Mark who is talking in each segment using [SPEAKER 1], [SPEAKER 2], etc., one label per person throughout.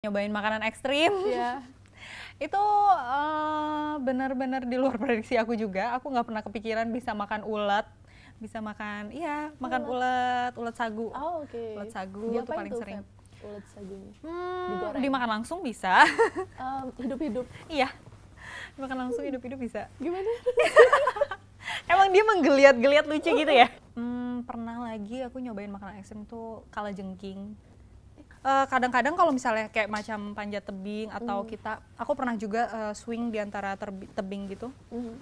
[SPEAKER 1] nyobain makanan ekstrim. Yeah. itu uh, benar-benar di luar prediksi aku juga. Aku nggak pernah kepikiran bisa makan ulat, bisa makan, iya makan ulat, ulat, sagu. Oh, oke. Okay. Ulat sagu Diapain itu paling itu, sering.
[SPEAKER 2] Feb? Ulat sagunya. Hmm,
[SPEAKER 1] Dimakan langsung bisa. hidup hidup-hidup. iya. Dimakan langsung hidup-hidup bisa.
[SPEAKER 2] Gimana?
[SPEAKER 1] Emang dia menggeliat-geliat
[SPEAKER 2] lucu oh. gitu ya?
[SPEAKER 1] Hmm, pernah lagi aku nyobain makanan ekstrim tuh kala jengking Eh, kadang-kadang kalau misalnya kayak macam panjat tebing atau mm. kita aku pernah juga uh, swing di antara tebing gitu mm.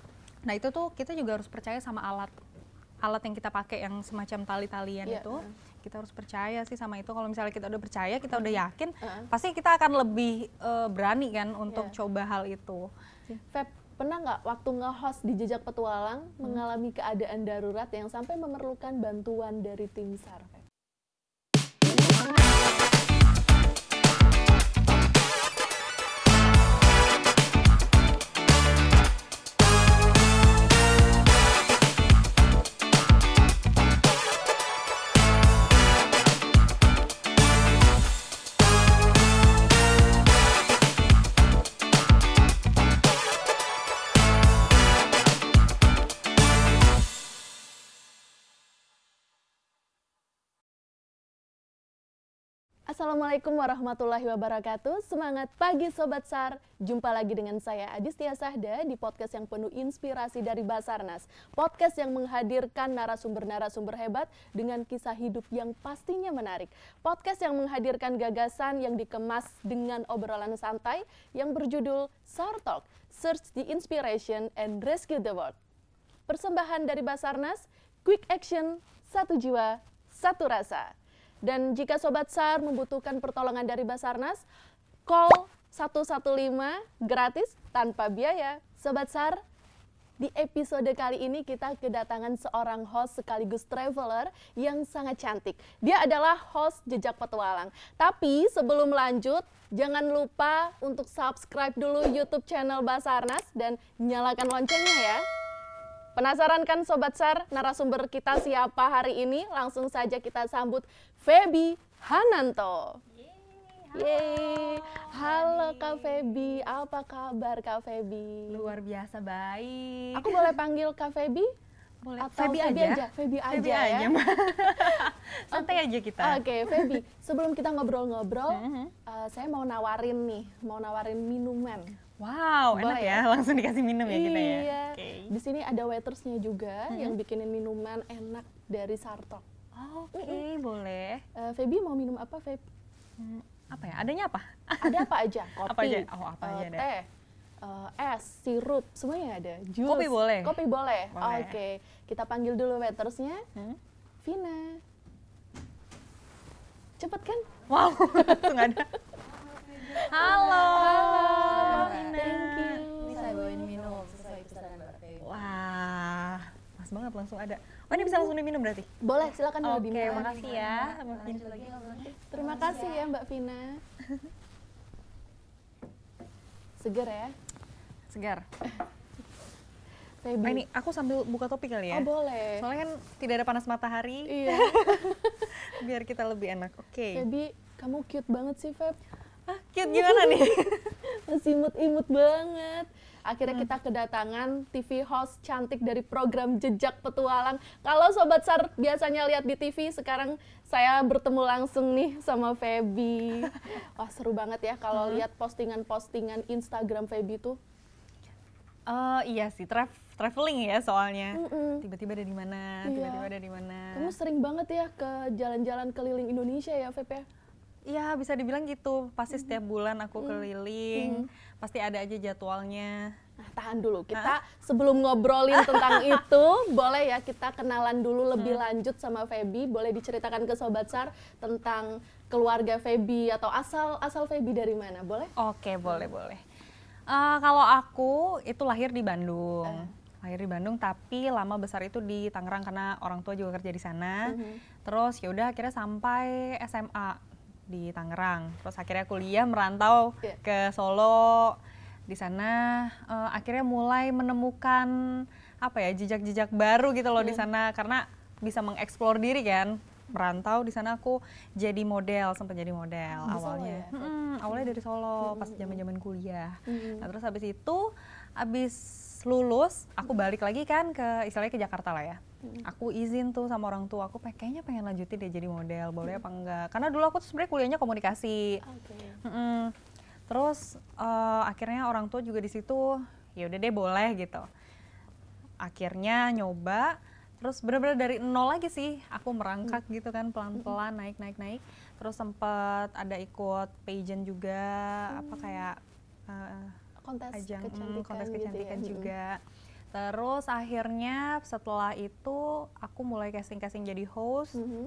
[SPEAKER 1] nah itu tuh kita juga harus percaya sama alat alat yang kita pakai yang semacam tali-talian yeah. itu kita harus percaya sih sama itu kalau misalnya kita udah percaya kita udah hmm. yakin uh -huh. pasti kita
[SPEAKER 2] akan lebih uh, berani kan untuk yeah. coba hal itu Feb pernah nggak waktu nge-host di jejak petualang hmm. mengalami keadaan darurat yang sampai memerlukan bantuan dari tim sar Assalamualaikum warahmatullahi wabarakatuh. Semangat pagi Sobat SAR. Jumpa lagi dengan saya Adistia Sahda di podcast yang penuh inspirasi dari Basarnas. Podcast yang menghadirkan narasumber-narasumber hebat dengan kisah hidup yang pastinya menarik. Podcast yang menghadirkan gagasan yang dikemas dengan obrolan santai yang berjudul SAR Talk, Search the Inspiration and Rescue the World. Persembahan dari Basarnas, Quick Action, Satu Jiwa, Satu Rasa. Dan jika Sobat SAR membutuhkan pertolongan dari Basarnas, call 115 gratis tanpa biaya. Sobat SAR, di episode kali ini kita kedatangan seorang host sekaligus traveler yang sangat cantik. Dia adalah host Jejak Petualang. Tapi sebelum lanjut, jangan lupa untuk subscribe dulu YouTube channel Basarnas dan nyalakan loncengnya ya. Penasaran kan Sobat Sar narasumber kita siapa hari ini? Langsung saja kita sambut Febi Hananto. Yeay, halo, halo Kak Febi, apa kabar Kak Febi? Luar biasa baik. Aku boleh panggil Kak Febi? Boleh, Atau Feby, Feby aja. aja. Feby aja, Feby aja ya. Santai okay. aja kita. Oke, okay, Feby, sebelum kita ngobrol-ngobrol, uh, -huh. uh, saya mau nawarin nih, mau nawarin minuman. Wow, Boleh enak ya? ya langsung dikasih minum ya iya. kita ya. Iya. Okay. Di sini ada waitersnya juga hmm. yang bikinin minuman enak dari Sartok. Oke, okay, hmm. boleh. Uh, Feby mau minum apa, Feb? Hmm, apa ya? Adanya apa? Ada apa aja? Kopi. Apa aja? Oh, apa eh, aja uh, deh. Teh, uh, es, sirup, semuanya ada. Jus. Kopi boleh. Kopi boleh. boleh. Oke, okay. kita panggil dulu waitersnya. Hmm? Vina. Cepet kan? Wow, langsung ada. Halo. Halo. Vina.
[SPEAKER 3] Thank you. Ini saya bawain minum sesuai pesanan Mbak Wah,
[SPEAKER 1] pas banget langsung ada. Oh ini bisa langsung diminum berarti? Boleh, silakan okay, Oke, makasih ya. Terima kasih ya, gitu. ya, ya
[SPEAKER 2] Mbak Vina. Segar ya? Segar.
[SPEAKER 1] nah, ini aku sambil buka topi kali ya. Oh,
[SPEAKER 2] boleh. Soalnya kan tidak ada panas matahari. Iya. Biar kita lebih enak. Oke. Okay. kamu cute banget sih, Feb. Ah, cute gimana nih? Masih imut-imut banget akhirnya hmm. kita kedatangan TV host cantik dari program Jejak Petualang. Kalau Sobat Sar biasanya lihat di TV, sekarang saya bertemu langsung nih sama Feby. Wah seru banget ya kalau hmm. lihat postingan-postingan Instagram Feby tuh. Uh, iya sih,
[SPEAKER 1] tra traveling ya soalnya.
[SPEAKER 2] Tiba-tiba mm ada di mana, iya. tiba-tiba iya. ada di mana. Kamu sering banget ya ke jalan-jalan keliling Indonesia ya, Feb ya? Iya bisa dibilang gitu. Pasti mhm. setiap
[SPEAKER 1] bulan aku mhm. keliling, hmm. pasti ada aja jadwalnya. Nah, tahan dulu. Kita Hah?
[SPEAKER 2] sebelum ngobrolin tentang itu, boleh ya kita kenalan dulu lebih hmm. lanjut sama Feby. Boleh diceritakan ke Sobat Sar tentang keluarga Feby atau asal asal Feby dari mana? Boleh? Oke, boleh boleh.
[SPEAKER 1] Uh, kalau aku itu lahir di Bandung. Uh lahir di Bandung tapi lama besar itu di Tangerang karena orang tua juga kerja di sana. Mm -hmm. Terus ya udah akhirnya sampai SMA di Tangerang. Terus akhirnya kuliah merantau yeah. ke Solo. Di sana uh, akhirnya mulai menemukan apa ya jejak-jejak baru gitu loh mm. di iya. sana karena bisa mengeksplor diri kan. Merantau di sana aku jadi model, sempat jadi model oh, di awalnya. Solo ya? hmm, awalnya dari Solo mm -hmm. pas zaman-zaman kuliah. Mm -hmm. Nah, terus habis itu habis lulus aku balik lagi kan ke istilahnya ke Jakarta lah ya hmm. aku izin tuh sama orang tua aku kayaknya pengen lanjutin deh jadi model boleh hmm. apa enggak karena dulu aku tuh sebenarnya kuliahnya komunikasi okay. Mm -mm. terus uh, akhirnya orang tua juga di situ ya udah deh boleh gitu akhirnya nyoba terus bener-bener dari nol lagi sih aku merangkak mm. gitu kan pelan-pelan hmm. naik naik naik terus sempet ada ikut pageant juga mm. apa kayak uh, kontes ajang mm, kecantikan, hmm, kontes kecantikan gitu ya. juga. Terus akhirnya setelah itu aku mulai casting-casting jadi host. Mm -hmm.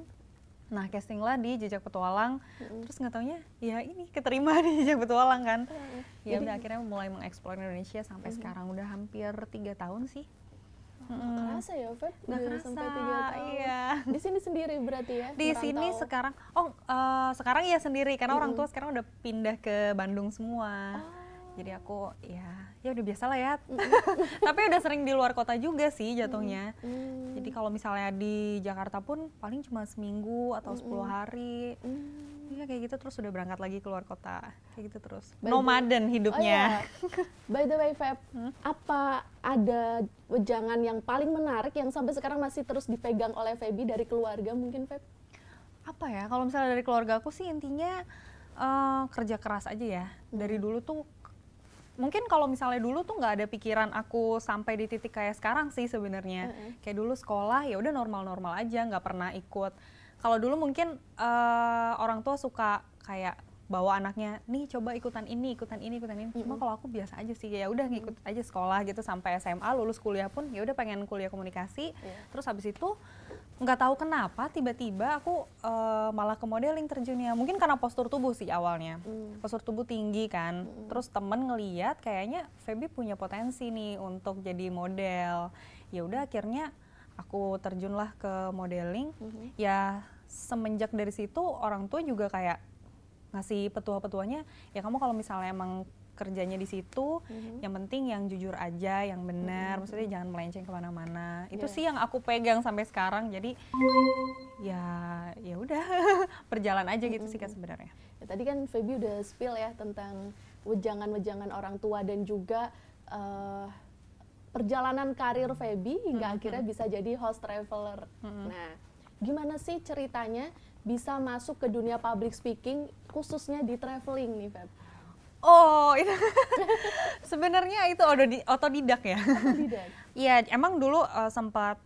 [SPEAKER 1] Nah, casting lah di Jejak Petualang. Mm-hmm. Terus nggak taunya, ya ini keterima di
[SPEAKER 2] Jejak Petualang kan. Mm-hmm.
[SPEAKER 1] Ya udah akhirnya mulai mengeksplor Indonesia sampai mm-hmm. sekarang udah hampir tiga tahun sih.
[SPEAKER 2] Oh, ya, Feb? Gak kerasa, sampai 3 Iya. Di sini sendiri berarti ya? Di sini
[SPEAKER 1] sekarang, oh uh, sekarang ya sendiri. Karena hmm orang tua sekarang udah pindah ke Bandung semua. Oh jadi aku ya ya udah biasa lah ya tapi udah sering di luar kota juga sih jatuhnya
[SPEAKER 3] mm jadi
[SPEAKER 1] kalau misalnya di Jakarta pun paling cuma seminggu atau mm 10 hari mm -hmm. Iya kayak gitu terus udah berangkat lagi ke luar kota kayak gitu terus by nomaden
[SPEAKER 2] the, hidupnya. Oh, yeah. By the way, Feb, hmm? apa ada wejangan yang paling menarik yang sampai sekarang masih terus dipegang oleh Febi dari keluarga mungkin Feb? Apa ya
[SPEAKER 1] kalau misalnya dari keluarga aku sih intinya uh, kerja keras aja ya. Dari hmm. dulu tuh mungkin kalau misalnya dulu tuh nggak ada pikiran aku sampai di titik kayak sekarang sih sebenarnya mm -hmm. kayak dulu sekolah ya udah normal-normal aja nggak pernah ikut kalau dulu mungkin uh, orang tua suka kayak bawa anaknya nih coba ikutan ini ikutan ini ikutan ini cuma mm -hmm. kalau aku biasa aja sih ya udah ngikut mm -hmm. aja sekolah gitu sampai SMA lulus kuliah pun ya udah pengen kuliah komunikasi yeah. terus habis itu nggak tahu kenapa tiba-tiba aku uh, malah ke modeling terjunnya mungkin karena postur tubuh sih awalnya mm. postur tubuh tinggi kan mm. terus temen ngeliat kayaknya Feby punya potensi nih untuk jadi model ya udah akhirnya aku terjunlah ke modeling mm -hmm. ya semenjak dari situ orang tua juga kayak ngasih petua-petuanya ya kamu kalau misalnya emang kerjanya di situ mm-hmm. yang penting yang jujur aja yang benar mm-hmm. maksudnya jangan melenceng kemana-mana itu yeah. sih yang aku pegang sampai sekarang jadi ya ya udah berjalan aja gitu mm-hmm. sih kan sebenarnya
[SPEAKER 2] ya, tadi kan Feby udah spill ya tentang wejangan-wejangan orang tua dan juga uh, perjalanan karir Feby hingga mm-hmm. akhirnya bisa jadi host traveler mm-hmm. nah gimana sih ceritanya bisa masuk ke dunia public speaking khususnya di traveling nih Feb?
[SPEAKER 1] Oh, itu sebenarnya itu otodidak ya. Otodidak. Iya, emang dulu uh, sempat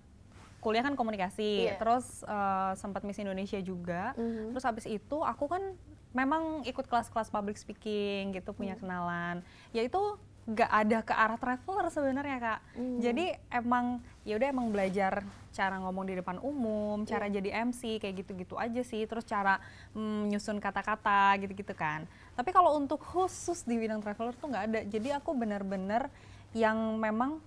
[SPEAKER 1] kuliah kan komunikasi, yeah. terus uh, sempat Miss Indonesia juga. Mm -hmm. Terus habis itu aku kan memang ikut kelas-kelas public speaking gitu, punya mm. kenalan. Ya itu nggak ada ke arah traveler sebenarnya kak. Hmm. Jadi emang ya udah emang belajar cara ngomong di depan umum, yeah. cara jadi MC kayak gitu-gitu aja sih. Terus cara mm, nyusun kata-kata gitu-gitu kan. Tapi kalau untuk khusus di bidang traveler tuh nggak ada. Jadi aku bener-bener yang memang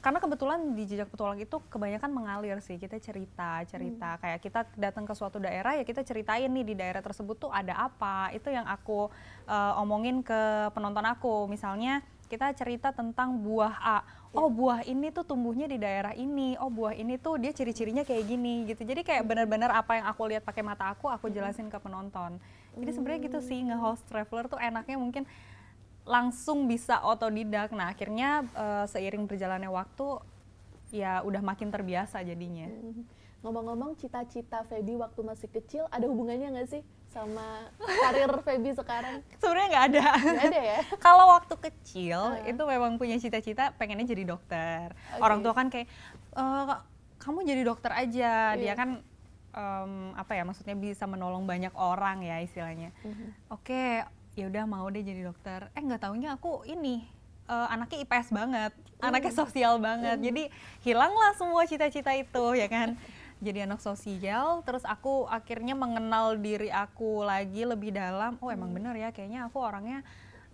[SPEAKER 1] karena kebetulan di jejak petualang itu kebanyakan mengalir sih kita cerita cerita hmm. kayak kita datang ke suatu daerah ya kita ceritain nih di daerah tersebut tuh ada apa itu yang aku uh, omongin ke penonton aku misalnya kita cerita tentang buah A. Iya. Oh, buah ini tuh tumbuhnya di daerah ini. Oh, buah ini tuh dia ciri-cirinya kayak gini gitu. Jadi kayak hmm. benar-benar apa yang aku lihat pakai mata aku, aku hmm. jelasin ke penonton. Jadi hmm. sebenarnya gitu sih nge-host traveler tuh enaknya mungkin langsung bisa otodidak. Nah, akhirnya uh, seiring berjalannya waktu ya udah makin terbiasa jadinya.
[SPEAKER 2] Ngomong-ngomong cita-cita Feby waktu masih kecil ada hubungannya nggak sih sama karir Feby sekarang?
[SPEAKER 1] Sebenarnya nggak ada. Gak ada ya? Kalau waktu kecil uh. itu memang punya cita-cita pengennya jadi dokter. Okay. Orang tua kan kayak e, kamu jadi dokter aja. Yeah. Dia iya. kan um, apa ya maksudnya bisa menolong banyak orang ya istilahnya. Uh mm-hmm. -huh. Oke, okay, ya udah mau deh jadi dokter. Eh nggak taunya aku ini uh, anaknya IPS banget, uh. anaknya sosial banget. Uh. Jadi hilanglah semua cita-cita itu ya kan. jadi anak sosial terus aku akhirnya mengenal diri aku lagi lebih dalam oh emang hmm. bener ya kayaknya aku orangnya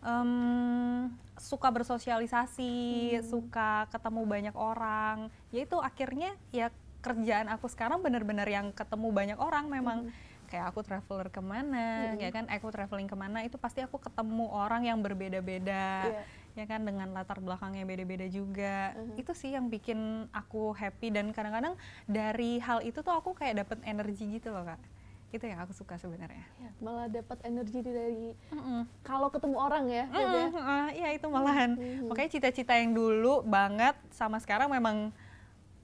[SPEAKER 1] um, suka bersosialisasi hmm. suka ketemu banyak orang ya itu akhirnya ya kerjaan aku sekarang bener-bener yang ketemu banyak orang memang hmm kayak aku traveler kemana, mm -hmm. ya kan? Aku traveling kemana itu pasti aku ketemu orang yang berbeda-beda. Iya ya kan dengan latar belakangnya beda-beda juga uh-huh. itu sih yang bikin aku happy dan kadang-kadang dari hal itu tuh aku kayak dapet energi gitu loh kak itu yang aku suka sebenarnya
[SPEAKER 2] ya, malah dapat energi dari kalau ketemu orang ya mm mm ya
[SPEAKER 1] iya itu malahan mm-hmm. makanya cita-cita yang dulu
[SPEAKER 2] banget sama
[SPEAKER 1] sekarang memang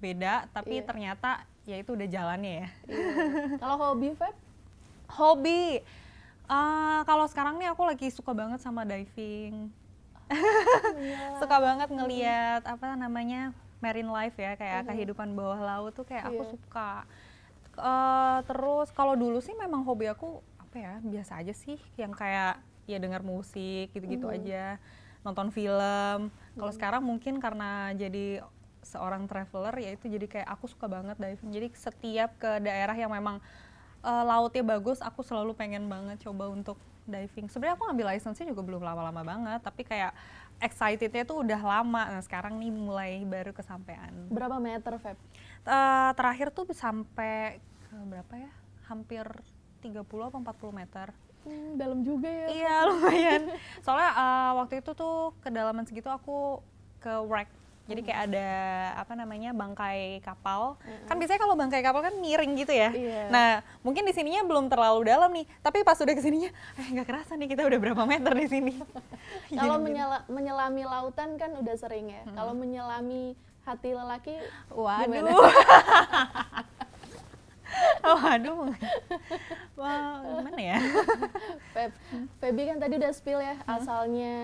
[SPEAKER 1] beda tapi yeah. ternyata ya itu udah jalannya ya
[SPEAKER 2] yeah.
[SPEAKER 1] kalau hobi Feb hobi uh, kalau sekarang nih aku lagi suka banget sama diving Iya. suka banget ngeliat apa namanya marine life ya kayak kehidupan bawah laut tuh kayak aku iya. suka uh, terus kalau dulu sih memang hobi aku apa ya biasa aja sih yang kayak ya dengar musik gitu-gitu aja nonton film kalau sekarang mungkin karena jadi seorang traveler ya itu jadi kayak aku suka banget diving jadi setiap ke daerah yang memang uh, lautnya bagus aku selalu pengen banget coba untuk diving. Sebenarnya aku ngambil license juga belum lama-lama banget, tapi kayak excited-nya tuh udah lama. Nah sekarang nih mulai baru kesampaian. Berapa meter, Feb? Uh, terakhir tuh sampai ke berapa ya? Hampir 30 atau 40 meter. Hmm, dalam
[SPEAKER 2] juga ya? Iya lumayan.
[SPEAKER 1] Soalnya uh, waktu itu tuh kedalaman segitu aku ke wreck jadi kayak ada apa namanya bangkai kapal. Mm-hmm. Kan biasanya kalau bangkai kapal kan miring gitu ya. Yeah. Nah, mungkin di sininya belum terlalu dalam nih, tapi pas udah kesininya, eh nggak kerasa nih kita udah berapa meter di sini.
[SPEAKER 2] kalau menyelami lautan kan udah sering ya. Mm-hmm. Kalau menyelami hati lelaki, waduh. oh, aduh. wow, gimana ya? Feb, Febi kan tadi udah spill ya, hmm? asalnya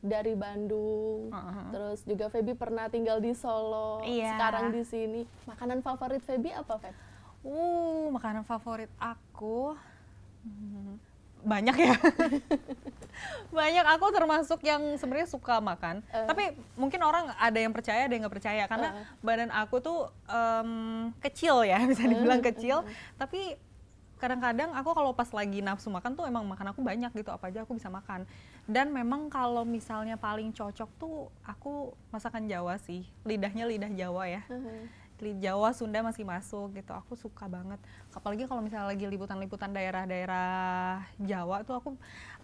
[SPEAKER 2] dari Bandung. Uh hmm. -huh. Terus juga Febi pernah tinggal di Solo, yeah. sekarang di sini. Makanan favorit Febi apa, Feb? Uh, makanan favorit aku.
[SPEAKER 1] Hmm banyak ya. banyak aku termasuk yang sebenarnya suka makan. Uh. Tapi mungkin orang ada yang percaya ada yang nggak percaya karena uh. badan aku tuh um, kecil ya bisa eh. dibilang uh. kecil. Uh. Tapi kadang-kadang aku kalau pas lagi nafsu makan tuh emang makan aku banyak gitu apa aja aku bisa makan. Dan memang kalau misalnya paling cocok tuh aku masakan Jawa sih lidahnya lidah Jawa ya. Uh -huh asli Jawa Sunda masih masuk gitu aku suka banget apalagi kalau misalnya lagi liputan-liputan daerah-daerah Jawa tuh aku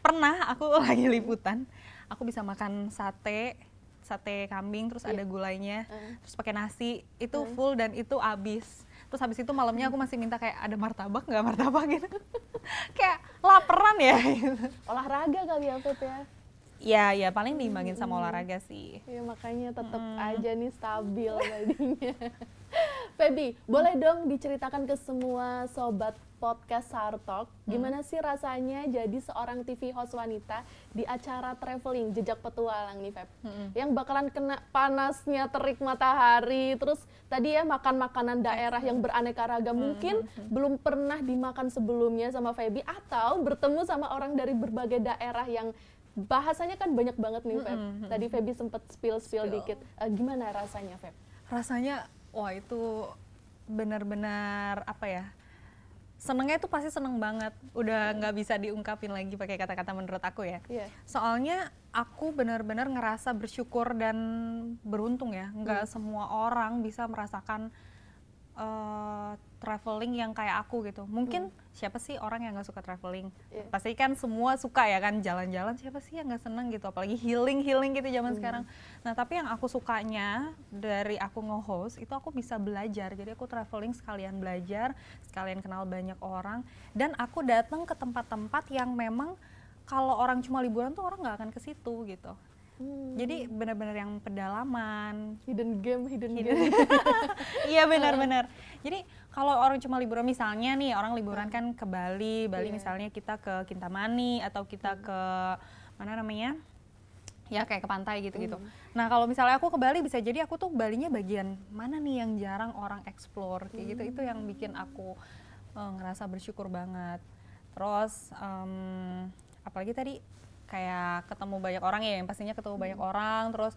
[SPEAKER 1] pernah aku lagi liputan aku bisa makan sate sate kambing terus yeah. ada iya. gulainya uh. terus pakai nasi itu uh. full dan itu abis terus habis itu malamnya aku masih minta kayak ada martabak nggak martabak gitu
[SPEAKER 2] kayak laperan ya olahraga kali ya Pep ya
[SPEAKER 1] Ya, ya paling diimbangin sama hmm. olahraga sih.
[SPEAKER 2] Ya makanya tetap hmm. aja nih stabil tadinya. Feby, boleh dong diceritakan ke semua sobat podcast Sartok, gimana hmm. sih rasanya jadi seorang TV host wanita di acara traveling jejak petualang nih Feb, hmm. yang bakalan kena panasnya terik matahari, terus tadi ya makan makanan daerah yang beraneka ragam hmm. mungkin hmm. belum pernah dimakan sebelumnya sama Feby atau bertemu sama orang dari berbagai daerah yang bahasanya kan banyak banget nih Feb. Hmm. Tadi Feby sempet spill spill, spill. dikit, uh, gimana rasanya Feb? Rasanya wah itu benar-benar apa ya
[SPEAKER 1] senengnya itu pasti seneng banget udah iya. nggak bisa diungkapin lagi pakai kata-kata menurut aku ya yeah. soalnya aku benar-benar ngerasa bersyukur dan beruntung ya nggak hmm. semua orang bisa merasakan uh, traveling yang kayak aku gitu. Mungkin hmm. siapa sih orang yang nggak suka traveling? Yeah. Pasti kan semua suka ya kan jalan-jalan. Siapa sih yang nggak seneng gitu? Apalagi healing healing gitu zaman hmm. sekarang. Nah tapi yang aku sukanya dari aku nge-host itu aku bisa belajar. Jadi aku traveling sekalian belajar, sekalian kenal banyak orang, dan aku datang ke tempat-tempat yang memang kalau orang cuma liburan tuh orang nggak akan ke situ gitu.
[SPEAKER 3] Hmm. Jadi
[SPEAKER 1] benar-benar yang pedalaman. Hidden game, hidden, hidden game. iya benar-benar. Jadi kalau orang cuma liburan misalnya nih orang liburan hmm. kan ke Bali, Bali yeah. misalnya kita ke Kintamani atau kita hmm. ke mana namanya? Ya kayak ke pantai gitu-gitu. Hmm. Nah kalau misalnya aku ke Bali bisa jadi aku tuh Balinya bagian mana nih yang jarang orang explore kayak hmm. gitu itu yang hmm. bikin aku uh, ngerasa bersyukur banget. Terus um, apalagi tadi kayak ketemu banyak orang ya yang pastinya ketemu hmm. banyak orang terus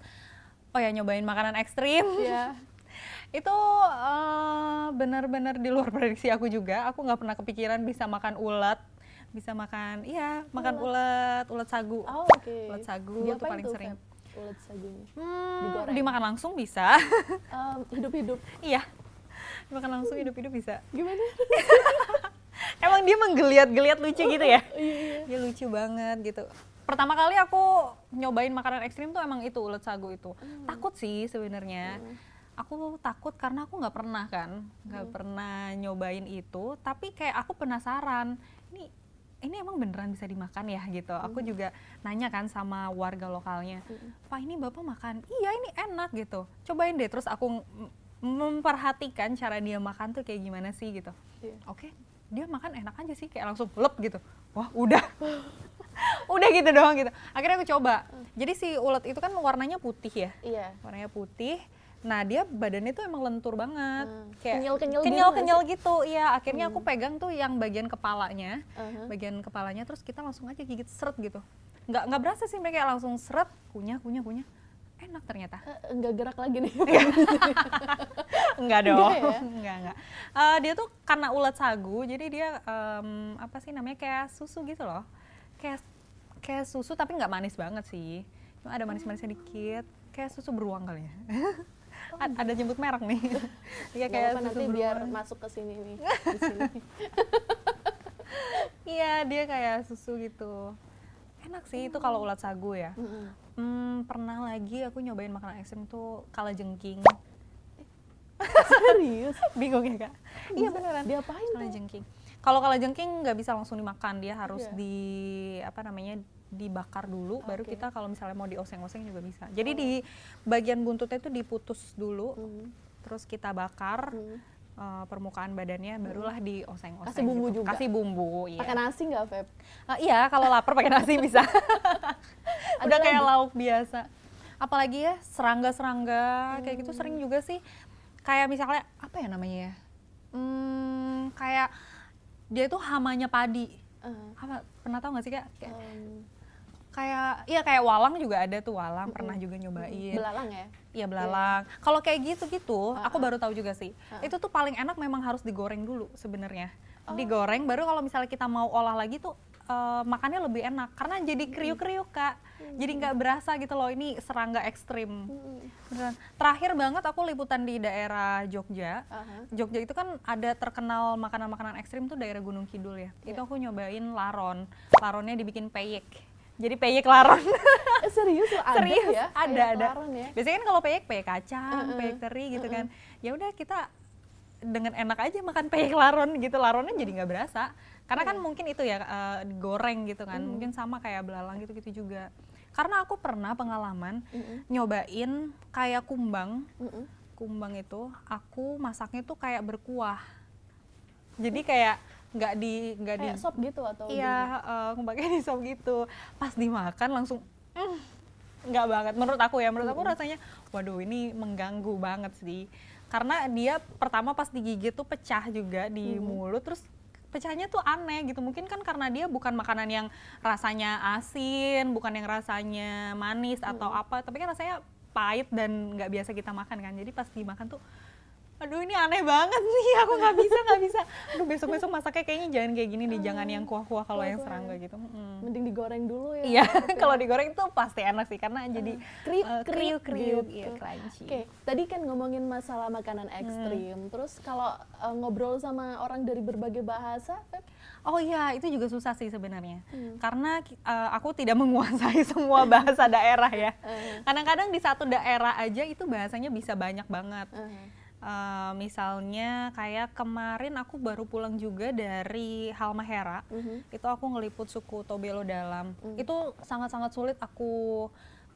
[SPEAKER 1] oh ya nyobain makanan ekstrim yeah. itu uh, benar-benar di luar prediksi aku juga aku nggak pernah kepikiran bisa makan ulat bisa makan iya makan oh. ulat ulat sagu oh, okay. ulat sagu Diapain itu paling itu, sering Feb? ulat sagunya hmm, digoreng dimakan langsung bisa um, hidup-hidup iya dimakan langsung hidup-hidup bisa gimana emang dia menggeliat-geliat lucu gitu ya oh, iya, iya. dia lucu banget gitu pertama kali aku nyobain makanan ekstrim tuh emang itu ulet sagu itu hmm. takut sih sebenarnya hmm. aku takut karena aku nggak pernah kan nggak hmm. pernah nyobain itu tapi kayak aku penasaran ini ini emang beneran bisa dimakan ya gitu. Hmm. Aku juga nanya kan sama warga lokalnya, hmm. Pak ini bapak makan? Iya ini enak gitu. Cobain deh. Terus aku memperhatikan cara dia makan tuh kayak gimana sih gitu. Yeah. Oke, okay. dia makan enak aja sih kayak langsung lep gitu. Wah udah. udah gitu doang gitu akhirnya aku coba jadi si ulat itu kan warnanya putih ya iya. warnanya putih nah dia badannya tuh emang lentur banget hmm. kayak kenyal kenyal kenyal kenyal gitu ya akhirnya hmm. aku pegang tuh yang bagian kepalanya uh-huh. bagian kepalanya terus kita langsung aja gigit seret gitu nggak nggak berasa sih mereka langsung seret kunyah kunyah kunyah enak ternyata. Enggak eh, gerak lagi nih. enggak dong. Enggak, ya? enggak. enggak. Uh, dia tuh karena ulat sagu, jadi dia um, apa sih namanya kayak susu gitu loh kayak kayak susu tapi nggak manis banget sih cuma ada manis-manisnya oh. dikit kayak susu beruang kali ya oh, ada ada nyebut merek nih Iya kayak susu nanti biar masuk ke sini nih iya dia kayak susu gitu enak sih itu kalau hmm. ulat sagu ya hmm. hmm. pernah lagi aku nyobain makanan ekstrim tuh kala jengking
[SPEAKER 2] eh, serius bingung ya kak iya beneran diapain
[SPEAKER 1] jengking kalau jengking nggak bisa langsung dimakan, dia harus yeah. di apa namanya dibakar dulu, okay. baru kita kalau misalnya mau dioseng-oseng juga bisa. Jadi oh. di bagian buntutnya itu diputus dulu, mm. terus kita bakar. Mm. Uh, permukaan badannya barulah hmm. dioseng-oseng. Kasih bumbu gitu. juga. Kasih
[SPEAKER 2] bumbu, iya. Pakai nasi nggak, Feb? Uh, iya, kalau lapar pakai nasi bisa.
[SPEAKER 3] Udah kayak lauk
[SPEAKER 1] biasa. Apalagi ya serangga-serangga hmm. kayak gitu hmm. sering juga sih. Kayak misalnya apa ya namanya ya? Hmm, kayak dia itu hamanya padi. Uh. Apa pernah tau nggak sih kak? Kayak, um. kayak iya kayak walang juga ada tuh walang mm -hmm. pernah juga nyobain. Belalang ya? Iya, iya. belalang. Yeah. Kalau kayak gitu-gitu, uh -uh. aku baru tahu juga sih. Uh -uh. Itu tuh paling enak memang harus digoreng dulu sebenarnya. Oh. Digoreng baru kalau misalnya kita mau olah lagi tuh uh, makannya lebih enak karena jadi kriuk-kriuk kak hmm.
[SPEAKER 2] jadi nggak berasa
[SPEAKER 1] gitu loh ini serangga ekstrim hmm. terakhir banget aku liputan di daerah Jogja uh-huh. Jogja itu kan ada terkenal makanan-makanan ekstrim tuh daerah Gunung Kidul ya yeah. itu aku nyobain laron laronnya dibikin peyek jadi peyek laron
[SPEAKER 2] eh, serius loh, ada serius ya? ada ada laron ya?
[SPEAKER 1] biasanya kan kalau peyek peyek kacang uh-uh. peyek teri gitu kan. uh-uh. kan ya udah kita dengan enak aja makan peyek laron gitu laronnya jadi nggak berasa karena kan iya. mungkin itu ya uh, eh, goreng gitu kan hmm. mungkin sama kayak belalang gitu gitu juga karena aku pernah pengalaman mm nyobain kayak kumbang mm kumbang itu aku masaknya tuh kayak berkuah jadi kayak nggak di nggak di sop gitu atau iya uh, di sop gitu pas dimakan langsung mm, nggak banget menurut aku ya menurut aku rasanya waduh ini mengganggu banget sih karena dia pertama pas digigit tuh pecah juga di hmm. mulut terus pecahnya tuh aneh gitu mungkin kan karena dia bukan makanan yang rasanya asin bukan yang rasanya manis atau mm-hmm. apa tapi kan rasanya pahit dan nggak biasa kita makan kan jadi pas dimakan tuh aduh ini aneh banget nih aku nggak bisa nggak bisa aduh besok besok masaknya kayaknya jangan kayak gini nih jangan yang kuah kuah kalau yang serangga gitu hmm.
[SPEAKER 2] mending digoreng dulu ya iya
[SPEAKER 1] kalau digoreng tuh pasti enak sih karena jadi
[SPEAKER 2] kriuk uh, kriuk kriuk iya, gitu. iya crunchy oke okay. tadi kan ngomongin masalah makanan hmm. ekstrim hmm. terus kalau uh, ngobrol sama orang dari berbagai bahasa Oh iya, itu juga susah sih sebenarnya.
[SPEAKER 1] Hmm. Karena uh, aku tidak menguasai semua bahasa daerah ya. Kadang-kadang di satu daerah aja itu bahasanya bisa banyak banget. -huh. Uh, misalnya kayak kemarin aku baru pulang juga dari Halmahera, mm -hmm. itu aku ngeliput suku Tobelo dalam. Mm -hmm. Itu sangat-sangat sulit aku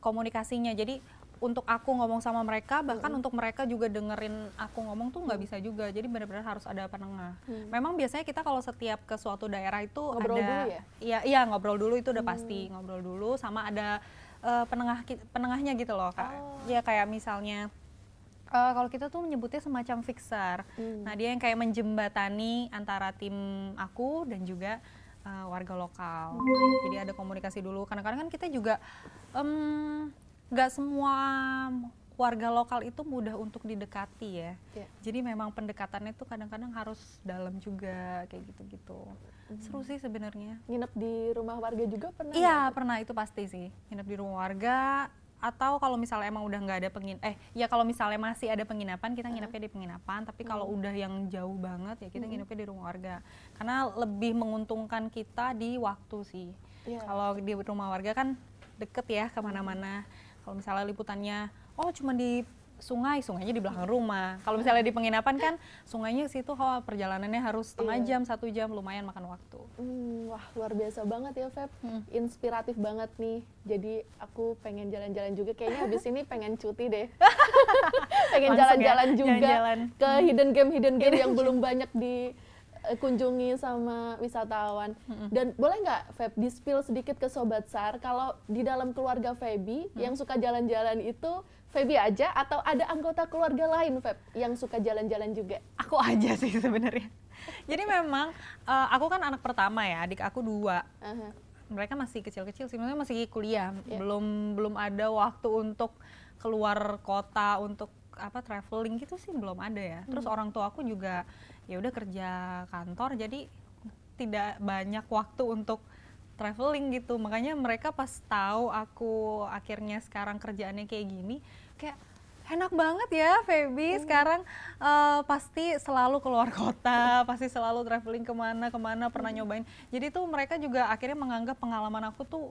[SPEAKER 1] komunikasinya. Jadi untuk aku ngomong sama mereka, bahkan mm -hmm. untuk mereka juga dengerin aku ngomong tuh nggak mm -hmm. bisa juga. Jadi benar-benar harus ada penengah. Mm -hmm. Memang biasanya kita kalau setiap ke suatu daerah itu ngobrol ada, dulu ya? Iya, iya ngobrol dulu itu udah mm -hmm. pasti mhm. ngobrol dulu, sama ada uh, penengah penengahnya gitu loh kak. Oh. Ya kayak misalnya uh, kalau kita tuh menyebutnya semacam fixer. Hmm. Nah, dia yang kayak menjembatani antara tim aku dan juga uh, warga lokal. Jadi ada komunikasi dulu. Karena Kadang-kadang kan kita juga nggak um, semua warga lokal itu mudah untuk didekati ya. Yeah. Jadi memang pendekatannya itu kadang-kadang harus dalam juga kayak gitu-gitu. Hmm. Seru sih sebenarnya. Nginep di rumah warga juga pernah? Iya, pernah itu pasti sih. Nginep di rumah warga, atau kalau misalnya emang udah nggak ada pengin eh ya kalau misalnya masih ada penginapan kita hmm. nginepnya di penginapan tapi hmm. kalau hmm. udah yang jauh banget ya kita hmm. nginepnya di rumah warga karena lebih menguntungkan kita di waktu sih yeah. kalau di rumah warga kan deket ya hmm. kemana-mana kalau misalnya liputannya oh cuma di sungai, sungainya di belakang rumah. Kalau misalnya di penginapan kan sungainya situ oh, perjalanannya harus setengah iya. jam, satu jam, lumayan makan waktu.
[SPEAKER 2] Hmm, wah luar biasa banget ya Feb, hmm. inspiratif banget nih. Jadi aku pengen jalan-jalan juga, kayaknya habis ini pengen cuti deh. pengen ya, jalan-jalan ya, juga jalan -jalan. ke hmm. hidden game hidden game yang belum banyak di kunjungi sama wisatawan. Hmm. Dan boleh nggak Feb di spill sedikit ke sobat Sar kalau di dalam keluarga Feby hmm yang suka jalan-jalan itu Febi aja atau ada anggota keluarga lain Feb yang suka jalan-jalan juga? Aku aja sih sebenarnya.
[SPEAKER 1] Jadi memang uh, aku kan anak pertama ya, adik aku dua. Uh -huh. Mereka masih kecil-kecil sih, maksudnya masih kuliah, yeah. belum belum ada waktu untuk keluar kota untuk apa traveling gitu sih belum ada ya. Hmm. Terus orang tua aku juga ya udah kerja kantor jadi tidak banyak waktu untuk traveling gitu makanya mereka pas tahu aku akhirnya sekarang kerjaannya kayak gini kayak enak banget ya Feby hmm. sekarang uh, pasti selalu keluar kota pasti selalu traveling kemana kemana pernah hmm. nyobain jadi tuh mereka juga akhirnya menganggap pengalaman aku tuh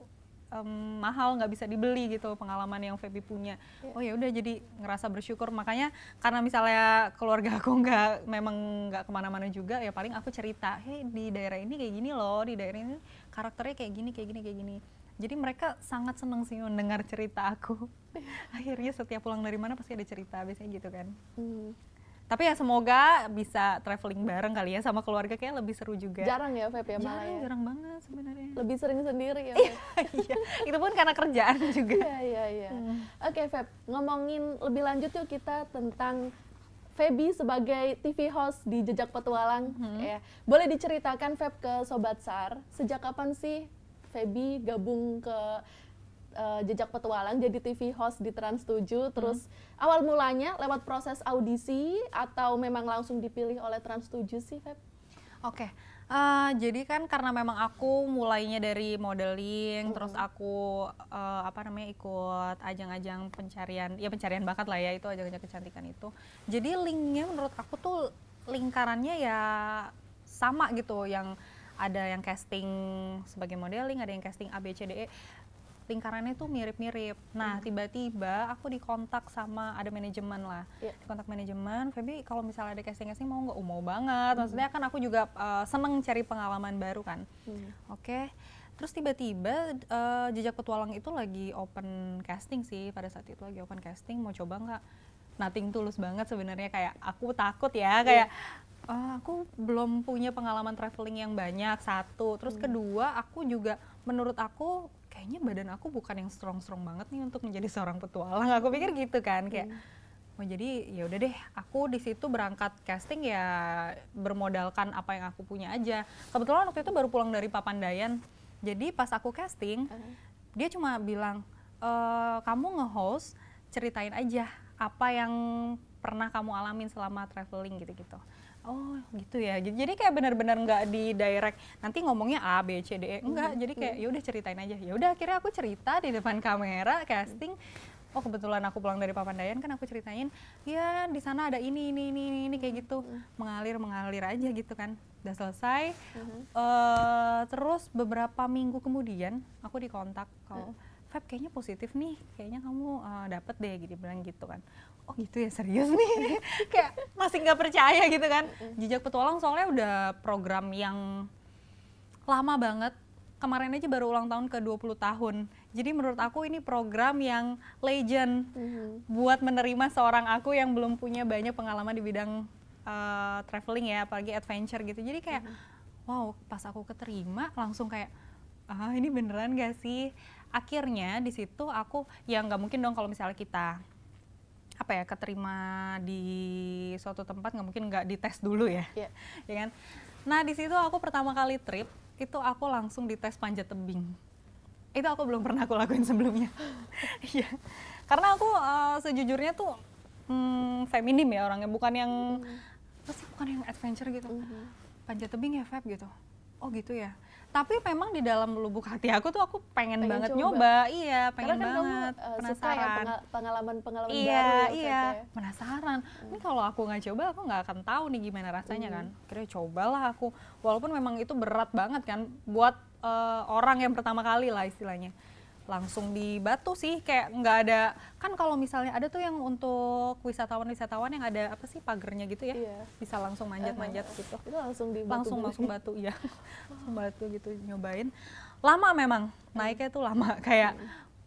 [SPEAKER 1] um, mahal nggak bisa dibeli gitu pengalaman yang Feby punya yeah. oh ya udah jadi ngerasa bersyukur makanya karena misalnya keluarga aku nggak memang nggak kemana-mana juga ya paling aku cerita hei di daerah ini kayak gini loh di daerah ini karakternya kayak gini kayak gini kayak gini jadi mereka sangat seneng sih mendengar cerita aku akhirnya setiap pulang dari mana pasti ada cerita biasanya gitu kan hmm. tapi ya semoga bisa traveling bareng kali ya sama keluarga kayak lebih seru juga jarang
[SPEAKER 2] ya Feb ya jarang ya. jarang banget sebenarnya lebih sering sendiri ya iya, iya. itu pun karena kerjaan juga iya iya iya hmm. oke okay, Feb ngomongin lebih lanjut yuk kita tentang Febi sebagai TV host di Jejak Petualang, hmm. ya. boleh diceritakan Feb ke Sobat Sar, sejak kapan sih Febi gabung ke uh, jejak petualang jadi TV host di Trans 7 hmm. terus awal mulanya lewat proses audisi atau memang langsung dipilih oleh Trans 7 sih Feb? Oke. Okay. Uh,
[SPEAKER 1] eh, jadi kan karena memang aku mulainya dari modeling, mm terus aku uh, apa namanya ikut ajang-ajang pencarian, ya pencarian bakat lah ya itu ajang-ajang kecantikan itu. Jadi linknya menurut aku tuh lingkarannya ya sama gitu, yang ada yang casting sebagai modeling, ada yang casting A B C D E lingkarannya tuh mirip-mirip. Nah, hmm. tiba-tiba hmm. aku dikontak sama ada manajemen lah. Yeah. Dikontak manajemen, Febi kalau misalnya ada casting-casting mau nggak? umum oh, mau banget. Maksudnya kan aku juga uh, seneng cari pengalaman baru kan. Hmm. Oke. Okay. Terus tiba-tiba uh, jejak petualang itu lagi open casting sih pada saat itu lagi open casting mau coba nggak? Nothing tulus banget sebenarnya kayak aku takut ya iya. kayak yeah. Oh, aku belum punya pengalaman traveling yang banyak satu. Terus hmm. kedua aku juga menurut aku kayaknya badan aku bukan yang strong-strong banget nih untuk menjadi seorang petualang. Aku pikir gitu kan kayak mau hmm. oh, jadi ya udah deh, aku di situ berangkat casting ya bermodalkan apa yang aku punya aja. Kebetulan waktu itu baru pulang dari Papandayan. Jadi pas aku casting, hmm. dia cuma bilang e, kamu nge-host, ceritain aja apa yang pernah kamu alamin selama traveling gitu-gitu. Oh gitu ya. Jadi, jadi kayak benar-benar nggak di direct. Nanti ngomongnya A B C D E hmm, enggak. -hmm. Jadi kayak hmm. ya udah ceritain aja. Ya udah akhirnya aku cerita di depan kamera casting. Oh kebetulan aku pulang dari Papan Papandayan kan aku ceritain ya di sana ada ini ini ini ini, ini kayak gitu hmm, mengalir mengalir aja gitu kan. Udah selesai. -hmm. uh, terus beberapa minggu kemudian aku dikontak kalau -hmm Feb kayaknya positif nih kayaknya kamu uh, dapet deh gitu bilang gitu kan oh gitu ya serius nih kayak masih nggak percaya gitu kan jejak petualang soalnya udah program yang lama banget kemarin aja baru ulang tahun ke 20 tahun. Jadi menurut aku ini program yang legend mm -hmm. buat menerima seorang aku yang belum punya banyak pengalaman di bidang uh, traveling ya, apalagi adventure gitu. Jadi kayak mm -hmm. wow, pas aku keterima langsung kayak ah ini beneran gak sih? akhirnya di situ aku ya nggak mungkin dong kalau misalnya kita apa ya keterima di suatu tempat nggak mungkin nggak dites dulu ya, yeah. Ya kan? Nah di situ aku pertama kali trip itu aku langsung dites panjat tebing. Itu aku belum pernah aku lakuin sebelumnya. Iya, karena aku uh, sejujurnya tuh hmm, feminim ya orangnya, bukan yang mm. Mm-hmm. pasti bukan yang adventure gitu. Mm -hmm. Panjat tebing ya Feb gitu. Oh gitu ya tapi memang di dalam lubuk hati aku tuh aku pengen, pengen banget coba. nyoba iya pengen kan banget eh, kamu, uh, ya, penasaran
[SPEAKER 2] pengalaman pengalaman iya baru gitu ya, iya ya.
[SPEAKER 1] penasaran hmm. ini kalau aku nggak coba aku nggak akan tahu nih gimana rasanya hmm. kan kira cobalah aku walaupun memang itu berat banget kan buat uh, orang yang pertama kali lah istilahnya langsung di Batu sih kayak nggak ada kan kalau misalnya ada tuh yang untuk wisatawan-wisatawan yang ada apa sih pagernya gitu ya iya. bisa langsung manjat-manjat uh -huh. gitu itu
[SPEAKER 2] langsung di batu langsung langsung batu
[SPEAKER 1] ya langsung batu gitu nyobain lama memang naiknya tuh lama kayak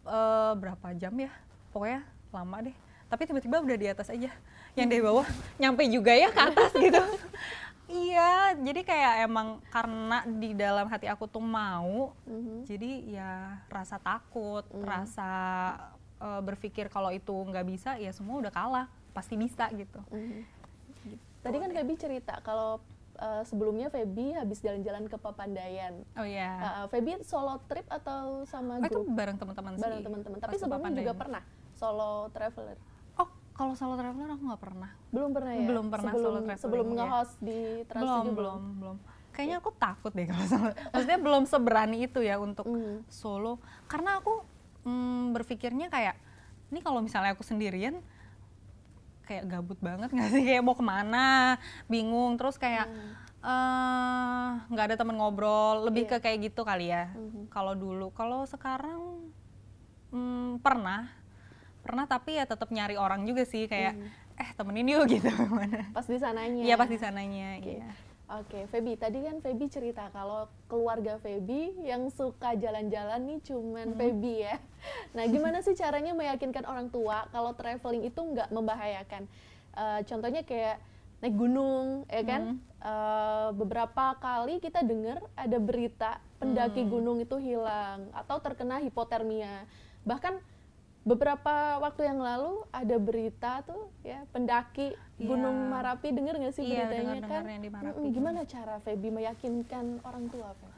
[SPEAKER 1] uh, berapa jam ya pokoknya lama deh tapi tiba-tiba udah di atas aja yang dari bawah nyampe juga ya ke atas gitu Iya, jadi kayak emang karena di dalam hati aku tuh mau, mm-hmm. jadi ya rasa takut, mm. rasa e, berpikir kalau itu nggak bisa, ya semua udah kalah, pasti bisa gitu.
[SPEAKER 2] Mm-hmm. gitu. Tadi kan Feby cerita kalau e, sebelumnya Feby habis jalan-jalan ke Papandayan. Oh iya. Yeah. Feby solo trip atau sama oh, Itu bareng teman-teman sih. Bareng teman-teman. Tapi sebelumnya juga pernah solo traveler. Kalau solo traveler aku nggak pernah.
[SPEAKER 1] Belum pernah ya. Belum pernah sebelum, solo traveler. Sebelum iya. nge-host ya.
[SPEAKER 2] di Trans belum, belum, belum, belum.
[SPEAKER 1] Kayaknya aku takut deh kalau solo. Maksudnya belum seberani itu ya untuk mm. solo. Karena aku mm, berpikirnya kayak ini kalau misalnya aku sendirian kayak gabut banget nggak sih kayak mau kemana bingung terus kayak hmm. Eh, nggak hmm. uh, ada temen ngobrol lebih yeah. ke kayak gitu kali ya mm-hmm. kalau dulu kalau sekarang mm, pernah pernah tapi ya tetap nyari orang juga sih kayak hmm. eh temenin yuk gitu gimana pas di sananya iya pas di sananya okay. Oke, iya.
[SPEAKER 2] okay, Feby. Tadi kan Feby cerita kalau keluarga Feby yang suka jalan-jalan nih cuman hmm. Feby ya. Nah, gimana sih caranya meyakinkan orang tua kalau traveling itu nggak membahayakan? Uh, contohnya kayak naik gunung, ya kan? Hmm. Uh, beberapa kali kita dengar ada berita pendaki hmm. gunung itu hilang atau terkena hipotermia. Bahkan beberapa waktu yang lalu ada berita tuh ya pendaki iya. Gunung Marapi dengar nggak sih yeah, beritanya denger kan? Di Marapi. gimana cara Feby meyakinkan
[SPEAKER 1] orang tua? Feby?